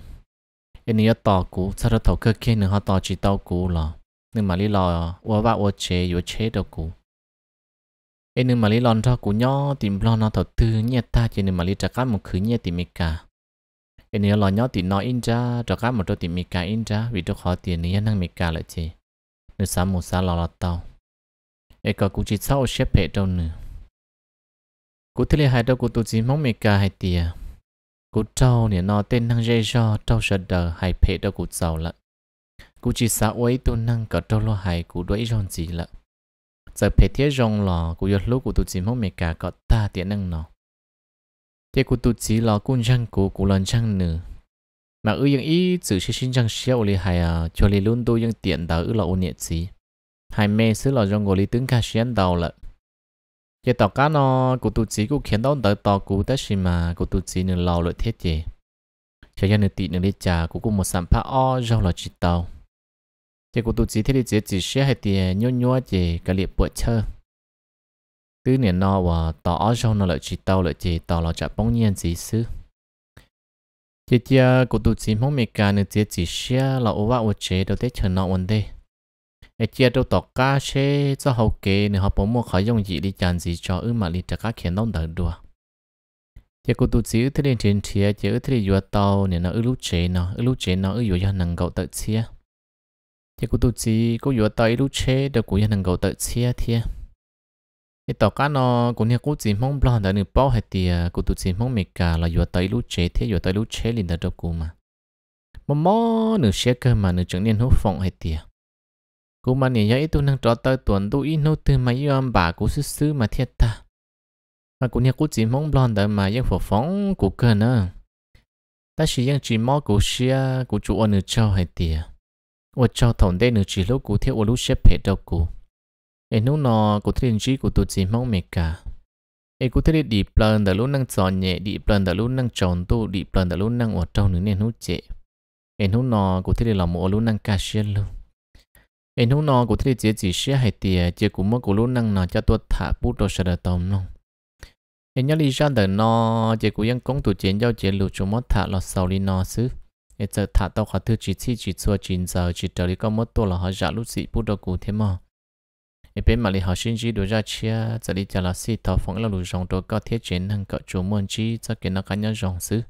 em nhớ tàu cũ sau đó tàu cơ kia nữa họ tàu chỉ tàu cũ lò nhưng mà lý lo ua va ua chế ua chế đâu cũ em nhưng mà lý lo cho cũ nhỏ tìm lo nó thật tư nhẹ ta chỉ nhưng mà lý trả cá một khứ nhẹ tìm cả em nhớ lo nhỏ tìm nó in ra trả cá một đôi tìm cả in ra vì tôi khó tiền nên năng cả lại chị nên sáng một sáng lo lo tao em có cũ chỉ sau xếp hệ đâu nữa cũ thế hai đâu cũ tụi chỉ mong cả hay tiền cũ trâu nè nó tên năng dây cho trâu sợ đờ hay phê đâu cũ giàu lận cú chỉ xã ấy tôi năng cả trâu lo hay cú đuổi rong gì lợ giờ phải thiết rong lò cú giật lúc cú tu chỉ mong mẹ cả có ta tiện năng nó thế cú tu chỉ lò cún răng cú cú lần răng nữa mà ư yên ý chữ sẽ xin răng xéo li hay à cho li luôn tôi yên tiện đào ư lò ôn nhẹ gì hai mẹ xứ lò rong gọi li tướng ca xén đào lợ giờ tàu cá nó cú tu chỉ cú khiến đau tới tàu cú tới xí mà cú tu chỉ nửa lò lợi thiết gì cho nên tị nửa đi trà cú cú một sản phá o rau lò chỉ tàu chỉ của tụi chỉ thế thì chỉ sẽ hay tiền nhô nhô chỉ cái liệp bữa chơi từ niệm nọ và tỏ ở nó lại chỉ tàu lại chỉ tàu là chặt bóng nhiên gì xứ chỉ chỉ của tụi chỉ mong mấy cái nữa chỉ chỉ sẽ là ô vạ ô chế đầu tết chờ nọ ổn đây ai chia đâu tỏ cá sẽ cho hậu kế nữa họ bóng mua khỏi dùng gì đi chán gì cho ư mà đi trả cá khiến đông đỡ đùa chỉ cô tụt xíu thế nên trên chia chỉ ư thế vừa tàu nên nó ư lúc chế nó ư lúc chế nó ư vừa cho năng cậu tự chia thì cô tụt gì cô vừa tới lúc chế được cô nhận gấu tới chia thiệt thì tàu cá nó cũng như cô chỉ mong lo đã được bảo hết thì cô tụt chỉ mong mình cả là vừa tới lúc chế thiệt vừa tới lúc chế liền đã được cô mà mà mò nửa xe cơ mà nửa chẳng nên hốt phộng hết thì cô mà nè ấy tôi đang trò tới tuần tôi ít nô từ mà yêu ông bà cô sư sư mà thiệt ta mà cũng như cô chỉ mong lo đã mà yêu phổ phóng của cơ nữa ta chỉ yên chỉ mong cô xe cô chủ ở nửa châu hết thì 我 cho thằng đệ nữ chỉ lúc cụ theo ô lúc xếp đâu cụ em lúc nọ cụ thiên chỉ cụ tụt chỉ mong mệt cả em cụ thấy đi plan đã lúc năng chọn nhẹ đi plan đã lúc năng chọn tu đi plan đã lúc năng ở trong nữa nên lúc chế em lúc nọ cụ thấy làm một lúc năng ca xuyên luôn em lúc nọ cụ thấy chế chỉ xếp hệ tiề chế cụ mất cụ lúc năng nọ cho tôi thả bút đồ sợ tôm luôn em nhớ lý ra đời nọ chế vẫn công tụt chiến giao chế lụt chúng mất thả lọt sau đi nọ xứ để giờ thả tao khỏi thứ chỉ chi chỉ xua chín giờ chỉ trở đi có mất tua là họ giả lúc gì bút đầu cụ thế mà để bên mà lì họ sinh chỉ đồ ra chia giờ đi trả là xí thảo phóng là lù dòng đồ có thiết chế năng cỡ chủ môn chi cho kiến nó cá nhân rong xứ